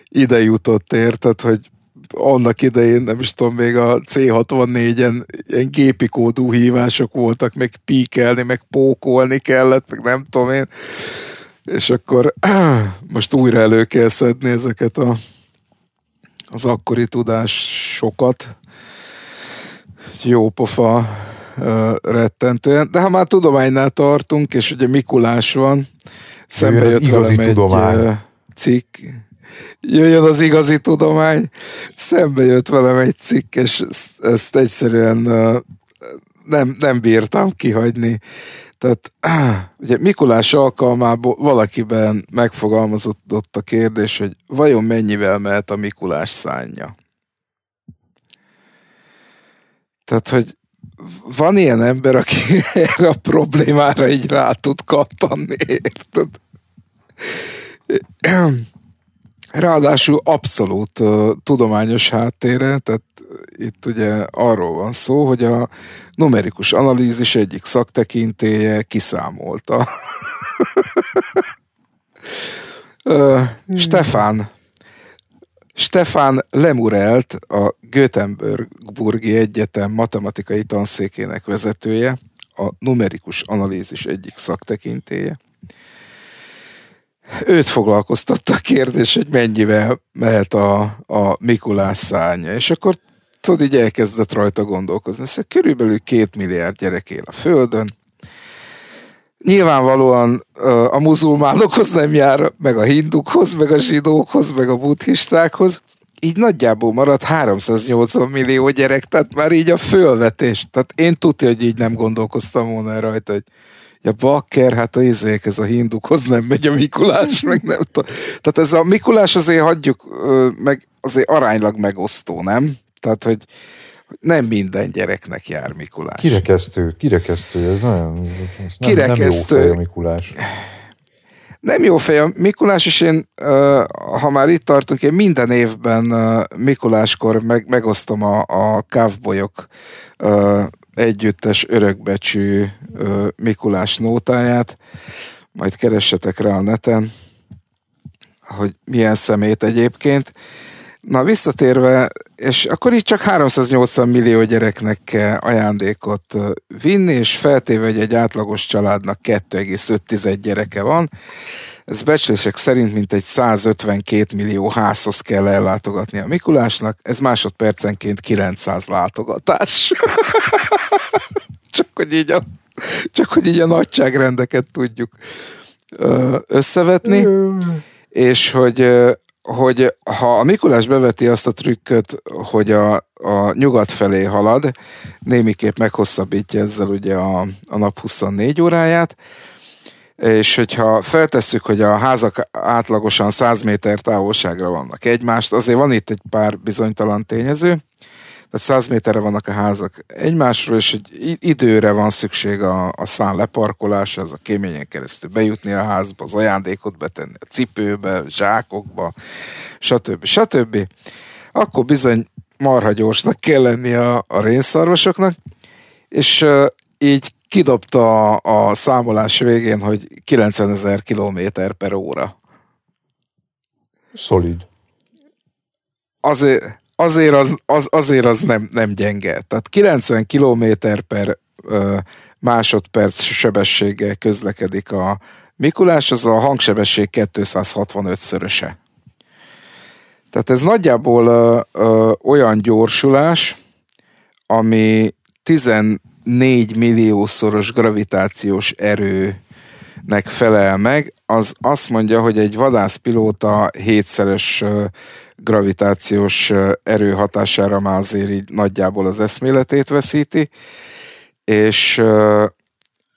[SPEAKER 1] ide jutott, érted, hogy annak idején, nem is tudom, még a C64-en ilyen gépi kódú hívások voltak, meg píkelni, meg pókolni kellett, meg nem tudom én. És akkor most újra elő kell szedni ezeket a, az akkori tudásokat. Jó pofa rettentően. De ha már tudománynál tartunk, és ugye Mikulás van, szembe jött igazi velem tudomány. egy cikk, jöjjön az igazi tudomány, szembe jött velem egy cikk, és ezt egyszerűen nem, nem bírtam kihagyni. Tehát ugye Mikulás alkalmából valakiben megfogalmazott a kérdés, hogy vajon mennyivel mehet a Mikulás szánja. Tehát, hogy van ilyen ember, aki erre a problémára így rá tud kattanni, érted? Ráadásul abszolút tudományos háttére, tehát itt ugye arról van szó, hogy a numerikus analízis egyik szaktekintéje kiszámolta. uh, Stefán Stefan Lemurelt, a Göteborgi Egyetem matematikai tanszékének vezetője, a numerikus analízis egyik szaktekintéje. Őt foglalkoztatta a kérdés, hogy mennyivel mehet a, a Mikulás szánya? és akkor tudod, így elkezdett rajta gondolkozni. Szóval körülbelül két milliárd gyerek él a Földön, nyilvánvalóan a muzulmánokhoz nem jár, meg a hindukhoz, meg a zsidókhoz, meg a buddhistákhoz. Így nagyjából maradt 380 millió gyerek, tehát már így a fölvetés. Tehát én tudja, hogy így nem gondolkoztam volna rajta, hogy ja bakker, hát a izék, ez a hindukhoz nem megy a Mikulás, meg nem tudom. Tehát ez a Mikulás azért hagyjuk, meg azért aránylag megosztó, nem? Tehát, hogy nem minden gyereknek jár Mikulás. Kirekesztő, kirekesztő, ez nagyon ez nem, kirekesztő. nem jó fej a Mikulás. Nem jó fej a Mikulás, és én, ha már itt tartunk, én minden évben Mikuláskor meg, megosztom a, a kávbolyok együttes örökbecsű Mikulás nótáját, majd keressetek rá a neten, hogy milyen szemét egyébként. Na visszatérve, és akkor itt csak 380 millió gyereknek kell ajándékot vinni, és feltéve, hogy egy átlagos családnak 2,5 gyereke van, ez becslések szerint mint egy 152 millió házhoz kell ellátogatni a Mikulásnak, ez másodpercenként 900 látogatás. csak, hogy így a, csak hogy így a nagyságrendeket tudjuk összevetni, és hogy hogy ha a Mikulás beveti azt a trükköt, hogy a, a nyugat felé halad, némiképp meghosszabbítja ezzel ugye a, a nap 24 óráját, és hogyha feltesszük, hogy a házak átlagosan 100 méter távolságra vannak egymást, azért van itt egy pár bizonytalan tényező, tehát 100 méterre vannak a házak egymásról, és egy időre van szükség a, a szán leparkolása, az a kéményen keresztül bejutni a házba, az ajándékot betenni a cipőbe, zsákokba, stb. stb. Akkor bizony marha gyorsnak kell lenni a, a rénszarvasoknak, és uh, így kidobta a, a számolás végén, hogy 90 ezer kilométer per óra. Solid. Azért, azért az, az, azért az nem, nem gyenge. Tehát 90 km per ö, másodperc sebességgel közlekedik a Mikulás, az a hangsebesség 265-szöröse. Tehát ez nagyjából ö, ö, olyan gyorsulás, ami 14 milliószoros gravitációs erő nek felel meg, az azt mondja, hogy egy vadászpilóta hétszeres gravitációs erő hatására már azért így nagyjából az eszméletét veszíti, és,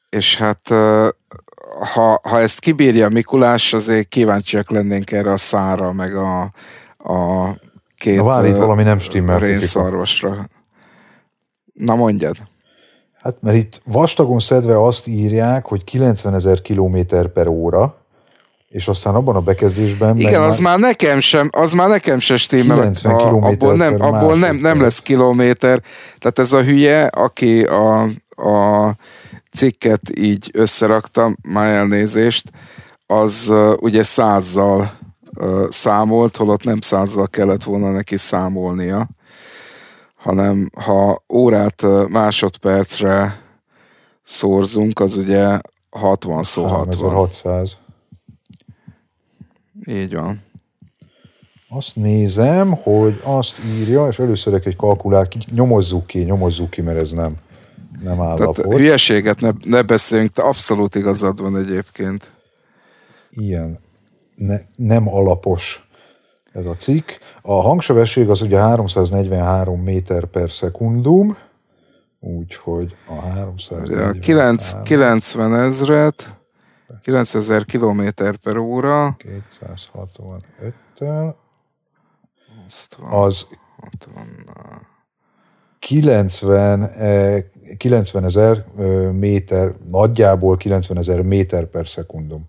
[SPEAKER 1] és hát ha, ha ezt kibírja Mikulás, azért kíváncsiak lennénk erre a szára, meg a, a két Na, vár, itt valami nem stimmel. Rénszarvasra. Na mondjad.
[SPEAKER 2] Hát mert itt vastagon szedve azt írják, hogy 90 ezer kilométer per óra, és aztán abban a bekezdésben... Igen, az már,
[SPEAKER 1] nekem sem, az már nekem sem stimmel. 90 a, abból nem, abból nem, nem lesz kilométer. Tehát ez a hülye, aki a, a cikket így összerakta, már elnézést, az uh, ugye százzal uh, számolt, holott nem százzal kellett volna neki számolnia hanem ha órát másodpercre szorzunk, az ugye 60 szó 60. 600. Így van.
[SPEAKER 2] Azt nézem, hogy azt írja, és először egy ki, nyomozzuk
[SPEAKER 1] ki, nyomozzuk ki, mert ez nem, nem állapot. Tehát hülyeséget ne, ne beszéljünk, te abszolút igazad van egyébként.
[SPEAKER 2] Ilyen ne, nem alapos ez a cikk. A hangsebesség az ugye 343 méter per szekundum,
[SPEAKER 1] úgyhogy a 343... A 9, 90 ezret, 9000 km per óra. 265-tel. Az
[SPEAKER 2] 90, 90 ezer méter, nagyjából 90 ezer méter per szekundum.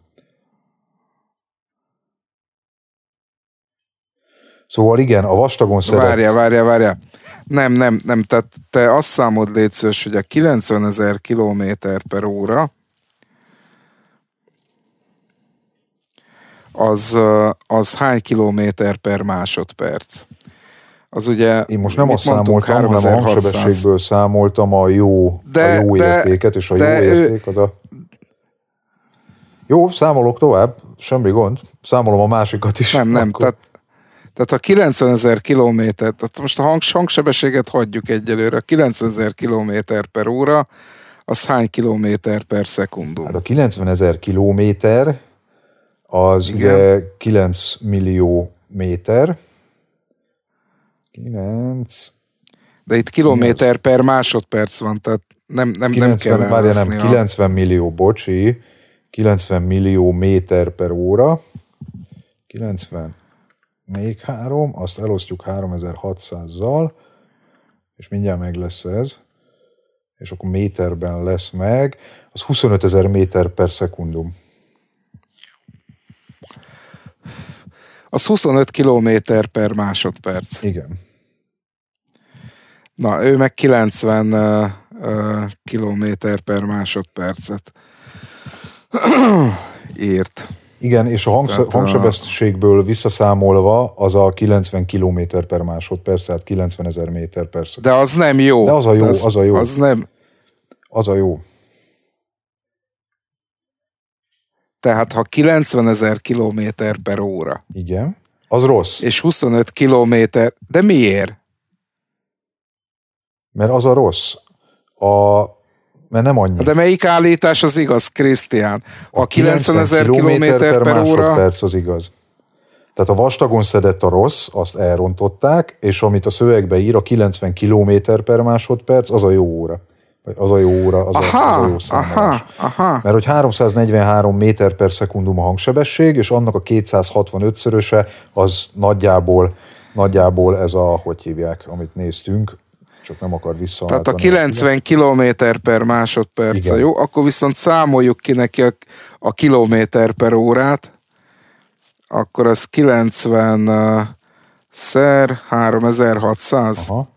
[SPEAKER 2] Szóval igen, a vastagon szeret... Várja,
[SPEAKER 1] várja, várja. Nem, nem, nem, tehát te azt számod létszős, hogy a 90 ezer kilométer per óra az, az hány kilométer per másodperc? Az ugye... Én most nem azt számoltam, hanem a hangsebességből
[SPEAKER 2] számoltam a jó, de, a jó de, értéket, és a jó érték
[SPEAKER 1] az a... Jó, számolok tovább, semmi gond. Számolom a másikat is. Nem, nem, akkor... tehát tehát a 90 ezer kilométer, tehát most a hang, hangsebességet hagyjuk egyelőre, a 90 ezer kilométer per óra, az hány kilométer per szekundum? Hát
[SPEAKER 2] a 90 ezer kilométer, az Igen. ugye 9 millió
[SPEAKER 1] méter. 9... De itt kilométer 9. per másodperc van, tehát nem, nem, 90, nem kell várja, nem, 90
[SPEAKER 2] millió, bocsi, 90 millió méter per óra, 90 még három, azt elosztjuk 3600-zal, és mindjárt meg lesz ez, és akkor méterben lesz meg, az 25 ezer méter
[SPEAKER 1] per szekundum. Az 25 kilométer per másodperc. Igen. Na, ő meg 90 uh, km kilométer per másodpercet írt. Igen, és a hangszer, tehát,
[SPEAKER 2] hangsebességből visszaszámolva az a 90 km per másodperc, tehát 90 ezer méter per De
[SPEAKER 1] az nem jó. De az a jó, az, az a jó. Az nem. Az a jó. Tehát ha 90 ezer kilométer per óra. Igen. Az rossz. És 25 kilométer. De miért? Mert az a rossz. A mert nem annyi. De melyik állítás az igaz, Krisztián? A, a 90 ezer kilométer per óra... perc
[SPEAKER 2] az igaz. Tehát a vastagon szedett a rossz, azt elrontották, és amit a szövegbe ír, a 90 km per másodperc, az a jó óra. Vagy az a jó óra, az, aha, a, az a jó Aha, aha. Mert hogy 343 méter per szekundum a hangsebesség, és annak a 265-szöröse az nagyjából nagyjából ez a, hogy hívják, amit néztünk, csak nem akar vissza. Tehát a 90
[SPEAKER 1] km per másodperc, jó? Akkor viszont számoljuk ki neki a, a kilométer per órát, akkor az 90 szer 3600. Aha.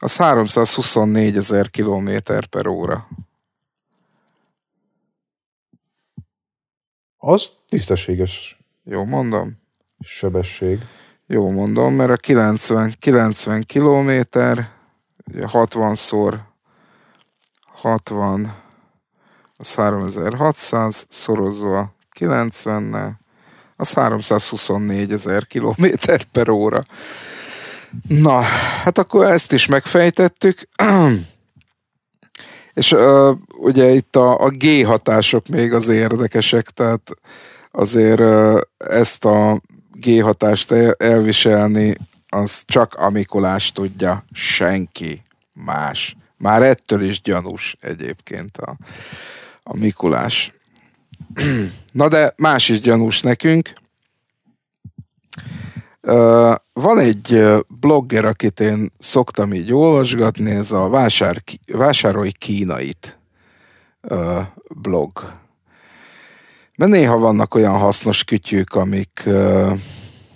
[SPEAKER 1] Az 324 ezer kilométer per óra. Az tisztességes. Jó, mondom. Sebesség. Jó mondom, mert a 90, 90 kilométer, 60-szor 60, az 3600, szorozva 90-nel, az 324 ezer kilométer per óra. Na, hát akkor ezt is megfejtettük. És uh, ugye itt a, a G hatások még az érdekesek, tehát azért uh, ezt a G hatást elviselni, az csak a Mikulás tudja, senki más. Már ettől is gyanús egyébként a, a Mikulás. Na de más is gyanús nekünk. van egy blogger, akit én szoktam így olvasgatni, ez a vásár, Vásárolj Kínait blog de néha vannak olyan hasznos kütyük, amik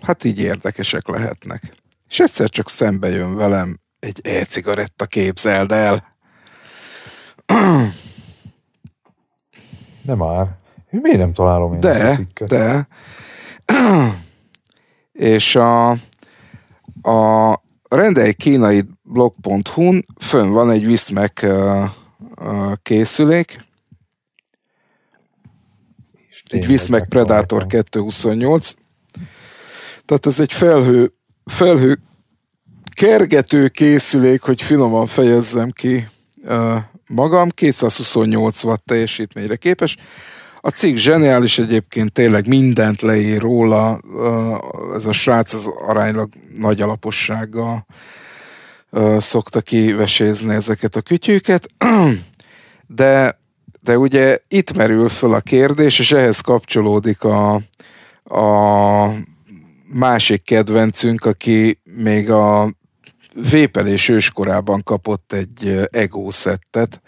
[SPEAKER 1] hát így érdekesek lehetnek. És egyszer csak szembe jön velem egy e-cigaretta, képzeld el. De már. Miért nem találom én de, ezt a cikket? De, És a, a rendelj kínai blog.hu-n fönn van egy Viszmek készülék, Tényleg, így meg Predator 228. Tehát ez egy felhő, felhő kergető készülék, hogy finoman fejezzem ki uh, magam, 228 watt teljesítményre képes. A cikk zseniális egyébként, tényleg mindent leír róla, uh, ez a srác az aránylag nagy alapossággal uh, szokta kivesézni ezeket a kütyűket, de de ugye itt merül föl a kérdés, és ehhez kapcsolódik a, a másik kedvencünk, aki még a vépelés őskorában kapott egy ego szettet.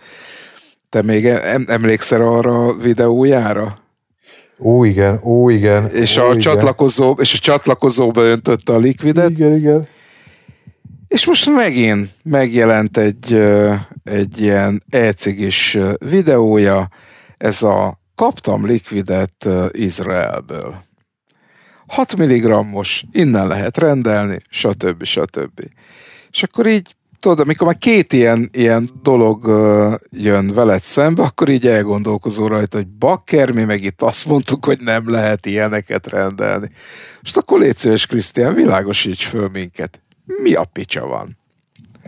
[SPEAKER 1] Te még emlékszel arra a videójára?
[SPEAKER 2] Ó, igen, ó, igen. És ó, a igen. csatlakozó,
[SPEAKER 1] és a csatlakozóba öntötte a likvidet. Igen, igen. És most megint megjelent egy, egy ilyen ecigis videója, ez a kaptam likvidet Izraelből. 6 mg-os, innen lehet rendelni, stb. stb. És akkor így, tudod, amikor már két ilyen, ilyen dolog jön veled szembe, akkor így elgondolkozol rajta, hogy bakker, mi meg itt azt mondtuk, hogy nem lehet ilyeneket rendelni. És akkor légy szíves, Krisztián, világosíts föl minket. Mi a picsa van?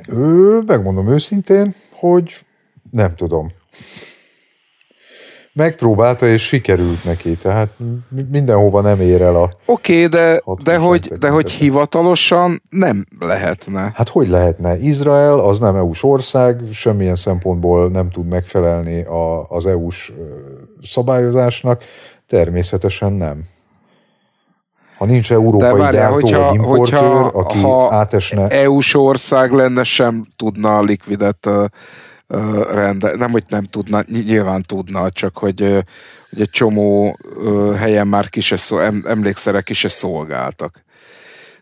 [SPEAKER 2] Ő, megmondom őszintén, hogy nem tudom. Megpróbálta, és sikerült neki, tehát mindenhova nem
[SPEAKER 1] ér el a... Oké, okay, de, de, hogy, de hogy hivatalosan nem
[SPEAKER 2] lehetne. Hát hogy lehetne? Izrael az nem EU-s ország, semmilyen szempontból nem tud megfelelni a, az EU-s szabályozásnak, természetesen nem. Ha nincs európai De várjá, gyártó hogyha, importőr, hogyha, aki ha átesne... EU-s
[SPEAKER 1] ország lenne, sem tudna a likvidet rende, nem, hogy nem tudna, nyilván tudna, csak hogy, hogy egy csomó helyen már kise szó, emlékszerek ki se szolgáltak.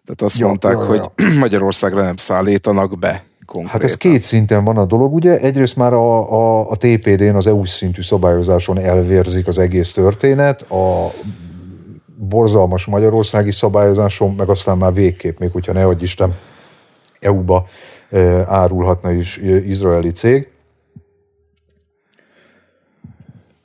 [SPEAKER 1] Tehát azt ja, mondták, ja, ja. hogy Magyarországra nem szállítanak be.
[SPEAKER 2] Konkrétan. Hát ez két szinten van a dolog, ugye? Egyrészt már a, a, a TPD-n, az EU szintű szabályozáson elvérzik az egész történet, a borzalmas magyarországi szabályozásom meg aztán már végképp, még hogyha nehogy Isten EU-ba e, árulhatna is e, izraeli cég.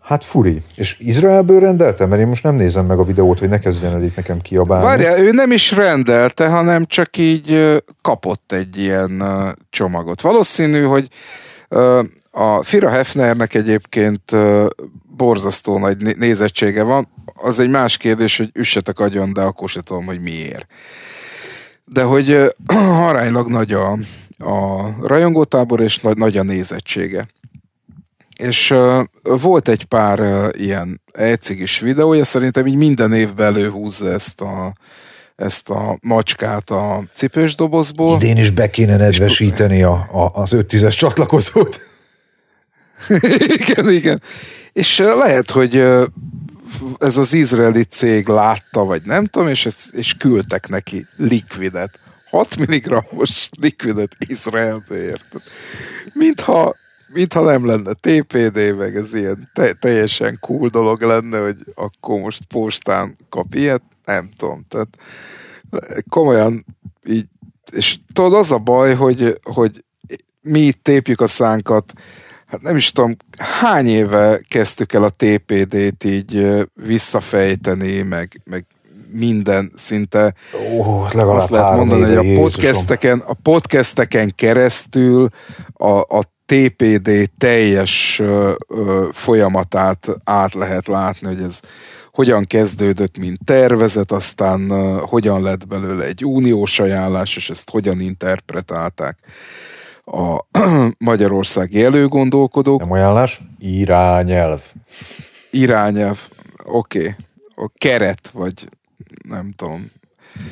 [SPEAKER 2] Hát furi. És Izraelből rendelte? Mert én most nem nézem meg a videót, hogy ne kezdjen el itt nekem kiabálni. Várja,
[SPEAKER 1] ő nem is rendelte, hanem csak így kapott egy ilyen csomagot. Valószínű, hogy a Fira Hefnernek egyébként borzasztó nagy nézettsége van. Az egy más kérdés, hogy üssetek agyon, de akkor se tudom, hogy miért. De hogy aránylag nagy a, a rajongótábor, és nagy, nagy a nézettsége. És uh, volt egy pár uh, ilyen egycigis videója, szerintem így minden évben előhúzza ezt a, ezt a macskát a cipős dobozból. Idén is be
[SPEAKER 2] kéne nedvesíteni a, a, az 5 10 csatlakozót.
[SPEAKER 1] igen, igen. És lehet, hogy ez az izraeli cég látta, vagy nem tudom, és, ez, és küldtek neki likvidet. 6 mg-os likvidet Izraelbe, érted? Mintha, mintha nem lenne TPD, meg ez ilyen te, teljesen cool dolog lenne, hogy akkor most postán kap ilyet, nem tudom. Tehát komolyan így, és tudod, az a baj, hogy, hogy mi itt tépjük a szánkat hát nem is tudom, hány éve kezdtük el a TPD-t így visszafejteni, meg, meg minden szinte. Ó, legalább azt lehet mondani, hogy a podcasteken, a podcasteken keresztül a, a TPD teljes ö, ö, folyamatát át lehet látni, hogy ez hogyan kezdődött, mint tervezet, aztán ö, hogyan lett belőle egy uniós ajánlás, és ezt hogyan interpretálták a magyarországi előgondolkodók. Nem ajánlás? Irányelv. Irányelv. Oké. Okay. A keret, vagy nem tudom.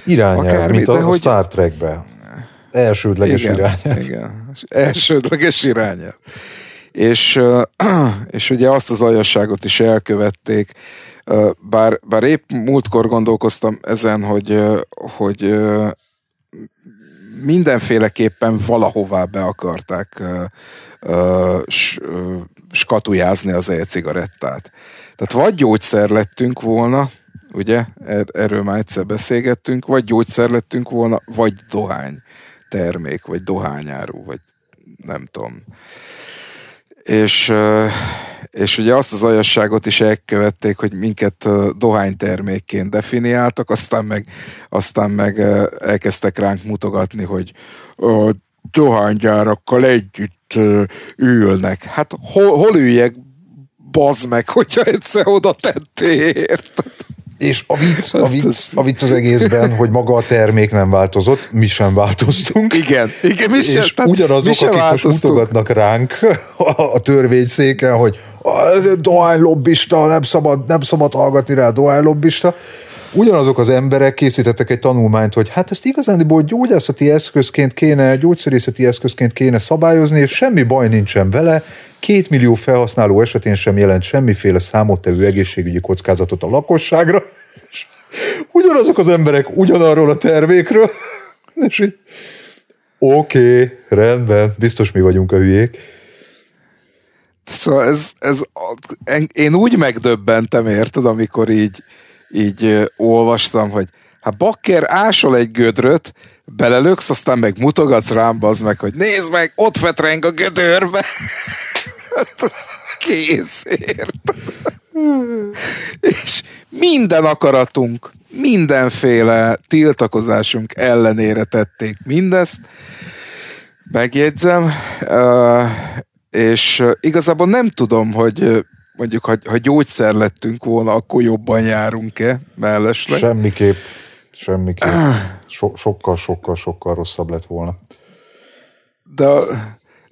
[SPEAKER 1] Irányelv, Akármi, mint a, de a hogy... Star Trekbe.
[SPEAKER 2] Elsődleges igen, irányelv.
[SPEAKER 1] Igen, elsődleges irányelv. És, és ugye azt az aljasságot is elkövették, bár, bár épp múltkor gondolkoztam ezen, hogy, hogy mindenféleképpen valahová be akarták ö, ö, s, ö, skatujázni az e-cigarettát. Tehát vagy gyógyszer lettünk volna, ugye, er-, erről már egyszer beszélgettünk, vagy gyógyszer lettünk volna, vagy dohány termék, vagy dohányáru, vagy nem tudom. És és ugye azt az aljasságot is elkövették, hogy minket dohánytermékként definiáltak, aztán meg, aztán meg elkezdtek ránk mutogatni, hogy a dohánygyárakkal együtt ülnek. Hát hol, hol üljek, bazd meg, hogyha egyszer oda tettél, érted? És a vicc,
[SPEAKER 2] hát a vicc, a vicc az egészben, hogy maga a termék nem változott, mi sem változtunk. Igen, igen mi sem, és tehát ugyanazok, mi sem akik változtunk. most mutogatnak ránk a, a törvényszéken, hogy ah, dohány nem szabad, nem szabad hallgatni rá dohány ugyanazok az emberek készítettek egy tanulmányt, hogy hát ezt igazándiból gyógyászati eszközként kéne, gyógyszerészeti eszközként kéne szabályozni, és semmi baj nincsen vele, két millió felhasználó esetén sem jelent semmiféle számottevő egészségügyi kockázatot a lakosságra, és ugyanazok az emberek ugyanarról a tervékről. és így,
[SPEAKER 1] oké, okay, rendben, biztos mi vagyunk a hülyék. Szóval ez, ez, én úgy megdöbbentem, érted, amikor így, így ö, olvastam, hogy hát bakker ásol egy gödröt, belelöksz, aztán meg mutogatsz rám, az meg, hogy nézd meg, ott fetreng a gödörbe. Hát kész, ért. És minden akaratunk, mindenféle tiltakozásunk ellenére tették mindezt. Megjegyzem, és igazából nem tudom, hogy mondjuk, ha, ha gyógyszer lettünk volna, akkor jobban járunk-e mellesleg?
[SPEAKER 2] Semmiképp, semmiképp. So, sokkal, sokkal, sokkal rosszabb lett volna.
[SPEAKER 1] De,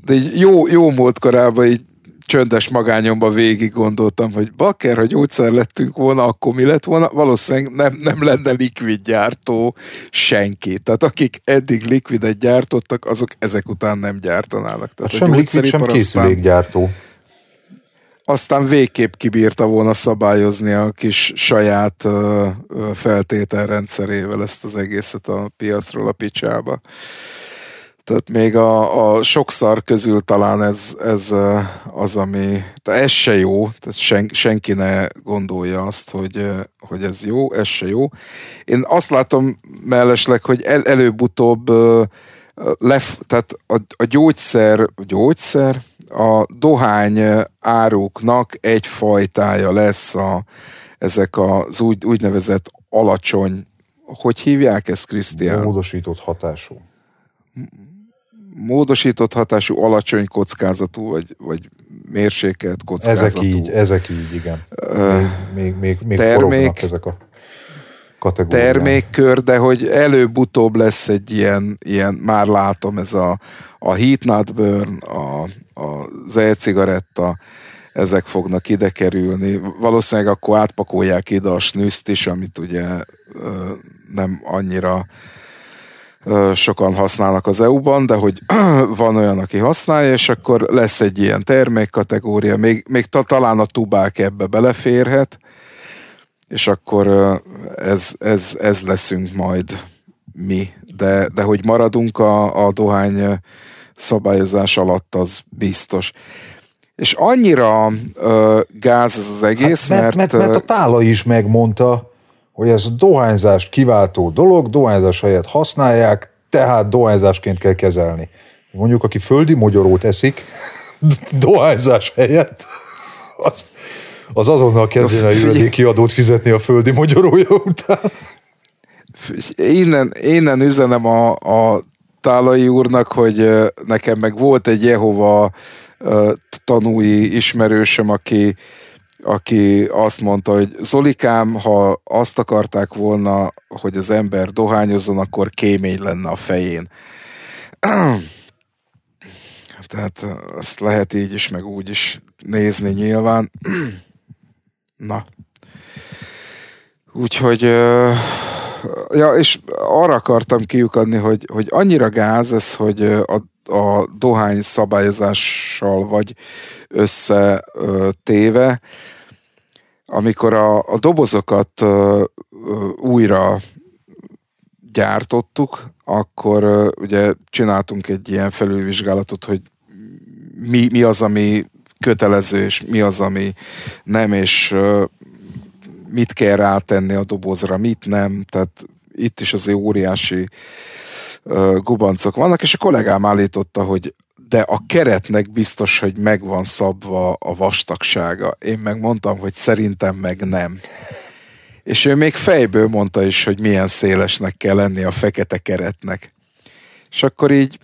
[SPEAKER 1] de így jó, jó korábban, így csöndes magányomban végig gondoltam, hogy bakker, ha gyógyszer lettünk volna, akkor mi lett volna? Valószínűleg nem, nem lenne likvid gyártó senki. Tehát akik eddig likvidet gyártottak, azok ezek után nem gyártanának. Tehát hát sem likvid, sem gyártó aztán végképp kibírta volna szabályozni a kis saját feltételrendszerével ezt az egészet a piacról a picsába. Tehát még a, a sokszar közül talán ez, ez az, ami... Tehát ez se jó, tehát sen, senki ne gondolja azt, hogy, hogy ez jó, ez se jó. Én azt látom mellesleg, hogy el, előbb-utóbb lef, tehát a, a gyógyszer, gyógyszer, a dohány áruknak egy fajtája lesz a, ezek az úgy, úgynevezett alacsony, hogy hívják ezt, Krisztián? Módosított hatású. Módosított hatású, alacsony kockázatú, vagy, vagy mérsékelt kockázatú. Ezek így, ezek így, igen. Még, még, még, még termék, ezek a kategória. termékkör, de hogy előbb-utóbb lesz egy ilyen, ilyen már látom, ez a, a heat not burn, a, a, az e-cigaretta, ezek fognak ide kerülni. Valószínűleg akkor átpakolják ide a snüszt is, amit ugye nem annyira sokan használnak az EU-ban, de hogy van olyan, aki használja, és akkor lesz egy ilyen termékkategória, még, még ta, talán a tubák ebbe beleférhet, és akkor ez, ez, ez leszünk majd mi. De, de hogy maradunk a, a dohány szabályozás alatt, az biztos. És annyira ö, gáz ez az egész, hát, mert, mert, mert... Mert a
[SPEAKER 2] tála is megmondta, hogy ez dohányzást kiváltó dolog, dohányzás helyett használják, tehát dohányzásként kell kezelni. Mondjuk, aki földi mogyorót eszik, dohányzás helyett,
[SPEAKER 1] az, az azonnal kezdjen a jövedéki figyel...
[SPEAKER 2] adót fizetni a földi magyarója után.
[SPEAKER 1] Innen, innen üzenem a, a Tálai úrnak, hogy nekem meg volt egy Jehova tanúi ismerősöm, aki, aki azt mondta, hogy Zolikám, ha azt akarták volna, hogy az ember dohányozzon, akkor kémény lenne a fején. Tehát ezt lehet így is, meg úgy is nézni nyilván. Na. Úgyhogy, ja, és arra akartam kiukadni, hogy, hogy annyira gáz ez, hogy a, a dohány szabályozással vagy összetéve, amikor a, a dobozokat újra gyártottuk, akkor ugye csináltunk egy ilyen felülvizsgálatot, hogy mi, mi az, ami kötelező, és mi az, ami nem, és mit kell rátenni a dobozra, mit nem, tehát itt is azért óriási gubancok vannak, és a kollégám állította, hogy de a keretnek biztos, hogy megvan szabva a vastagsága. Én meg mondtam, hogy szerintem meg nem. És ő még fejből mondta is, hogy milyen szélesnek kell lenni a fekete keretnek. És akkor így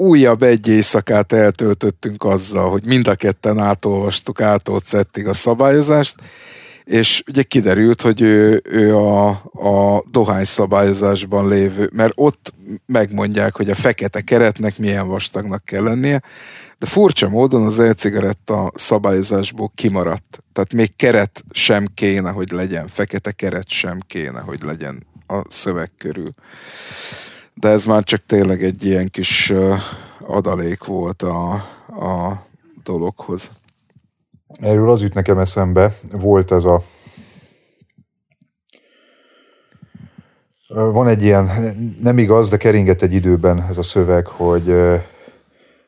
[SPEAKER 1] újabb egy éjszakát eltöltöttünk azzal, hogy mind a ketten átolvastuk átócettig a szabályozást, és ugye kiderült, hogy ő, ő a, a dohány szabályozásban lévő, mert ott megmondják, hogy a fekete keretnek milyen vastagnak kell lennie, de furcsa módon az e-cigaretta szabályozásból kimaradt. Tehát még keret sem kéne, hogy legyen, fekete keret sem kéne, hogy legyen a szöveg körül de ez már csak tényleg egy ilyen kis adalék volt a, a dologhoz.
[SPEAKER 2] Erről az jut nekem eszembe, volt ez a Van egy ilyen, nem igaz, de keringett egy időben ez a szöveg, hogy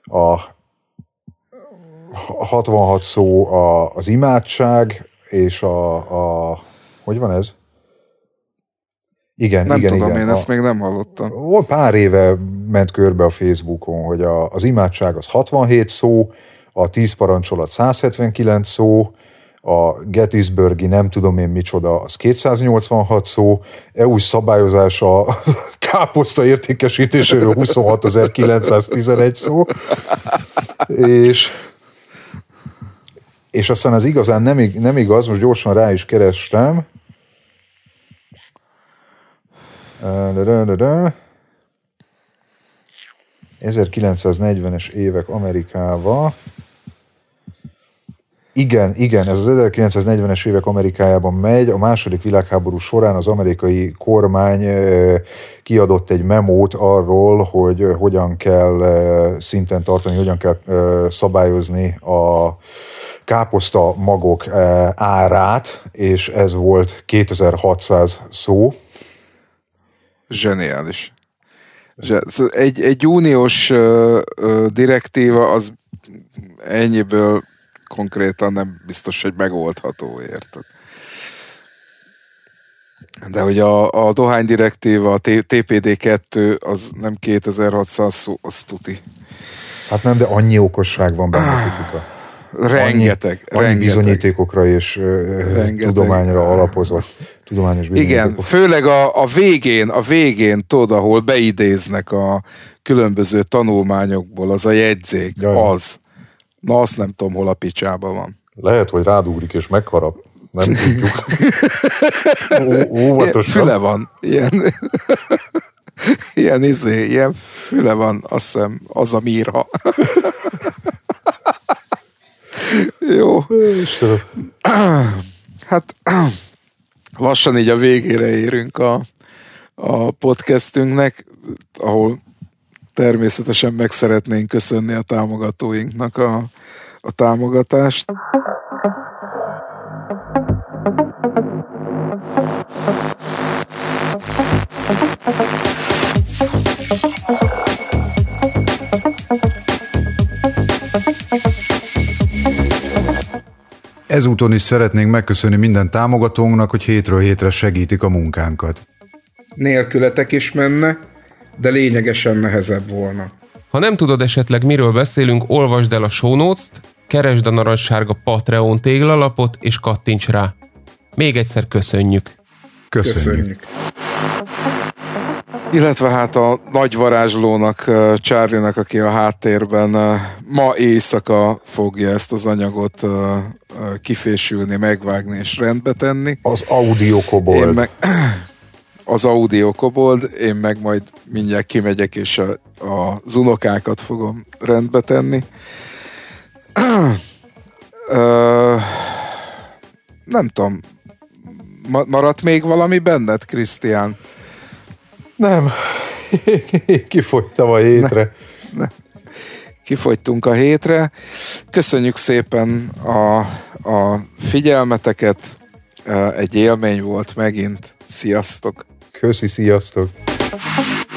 [SPEAKER 2] a 66 szó a, az imádság, és a, a hogy van ez? Igen, nem igen, tudom, igen. én a, még
[SPEAKER 1] nem hallottam. Volt pár
[SPEAKER 2] éve ment körbe a Facebookon, hogy a, az imádság az 67 szó, a 10 parancsolat 179 szó, a Gettysburgi nem tudom én micsoda, az 286 szó, EU szabályozása a káposzta értékesítéséről 26.911 szó, és és aztán ez igazán nem, nem igaz, most gyorsan rá is kerestem, 1940-es évek Amerikába. Igen, igen, ez az 1940-es évek Amerikájában megy. A második világháború során az amerikai kormány kiadott egy memót arról, hogy hogyan kell szinten tartani, hogyan kell szabályozni a káposzta magok árát, és ez volt 2600 szó
[SPEAKER 1] Zseniális. Szóval egy, egy uniós direktíva az ennyiből konkrétan nem biztos, hogy megoldható, érted? De hogy a, a dohány direktíva, a TPD2, az nem 2600 szó, az tuti.
[SPEAKER 2] Hát nem, de annyi okosság van benne, ah,
[SPEAKER 1] Rengeteg, annyi,
[SPEAKER 2] rengeteg. bizonyítékokra és rengeteg. tudományra alapozva tudományos Igen,
[SPEAKER 1] főleg a, a végén, a végén tudod, ahol beidéznek a különböző tanulmányokból, az a jegyzék, Jaj. az. Na azt nem tudom, hol a picsába van. Lehet, hogy rádugrik és megharap. Nem tudjuk. Óvatosan. Füle van. Ilyen, ilyen izé, ilyen füle van, azt hiszem, az a mírha. Jó. Hát lassan így a végére érünk a, a podcastünknek, ahol természetesen meg szeretnénk köszönni a támogatóinknak a, a támogatást. Okay.
[SPEAKER 2] Ezúton is szeretnénk megköszönni minden támogatónknak, hogy hétről hétre segítik a munkánkat.
[SPEAKER 1] Nélkületek is menne, de lényegesen nehezebb volna. Ha nem tudod esetleg miről beszélünk, olvasd el a show notes keresd a narancssárga Patreon téglalapot és kattints rá. Még egyszer köszönjük! Köszönjük! köszönjük. Illetve hát a nagy varázslónak, charlie aki a háttérben ma éjszaka fogja ezt az anyagot kifésülni, megvágni és rendbe tenni. Az audio kobold. Én meg, az audio kobold, én meg majd mindjárt kimegyek és a, a, unokákat fogom rendbe tenni. nem tudom, maradt még valami benned, Krisztián? Nem, kifogytam a hétre. Ne, ne. Kifogytunk a hétre. Köszönjük szépen a, a figyelmeteket. Egy élmény volt megint. Sziasztok!
[SPEAKER 2] Köszi, sziasztok!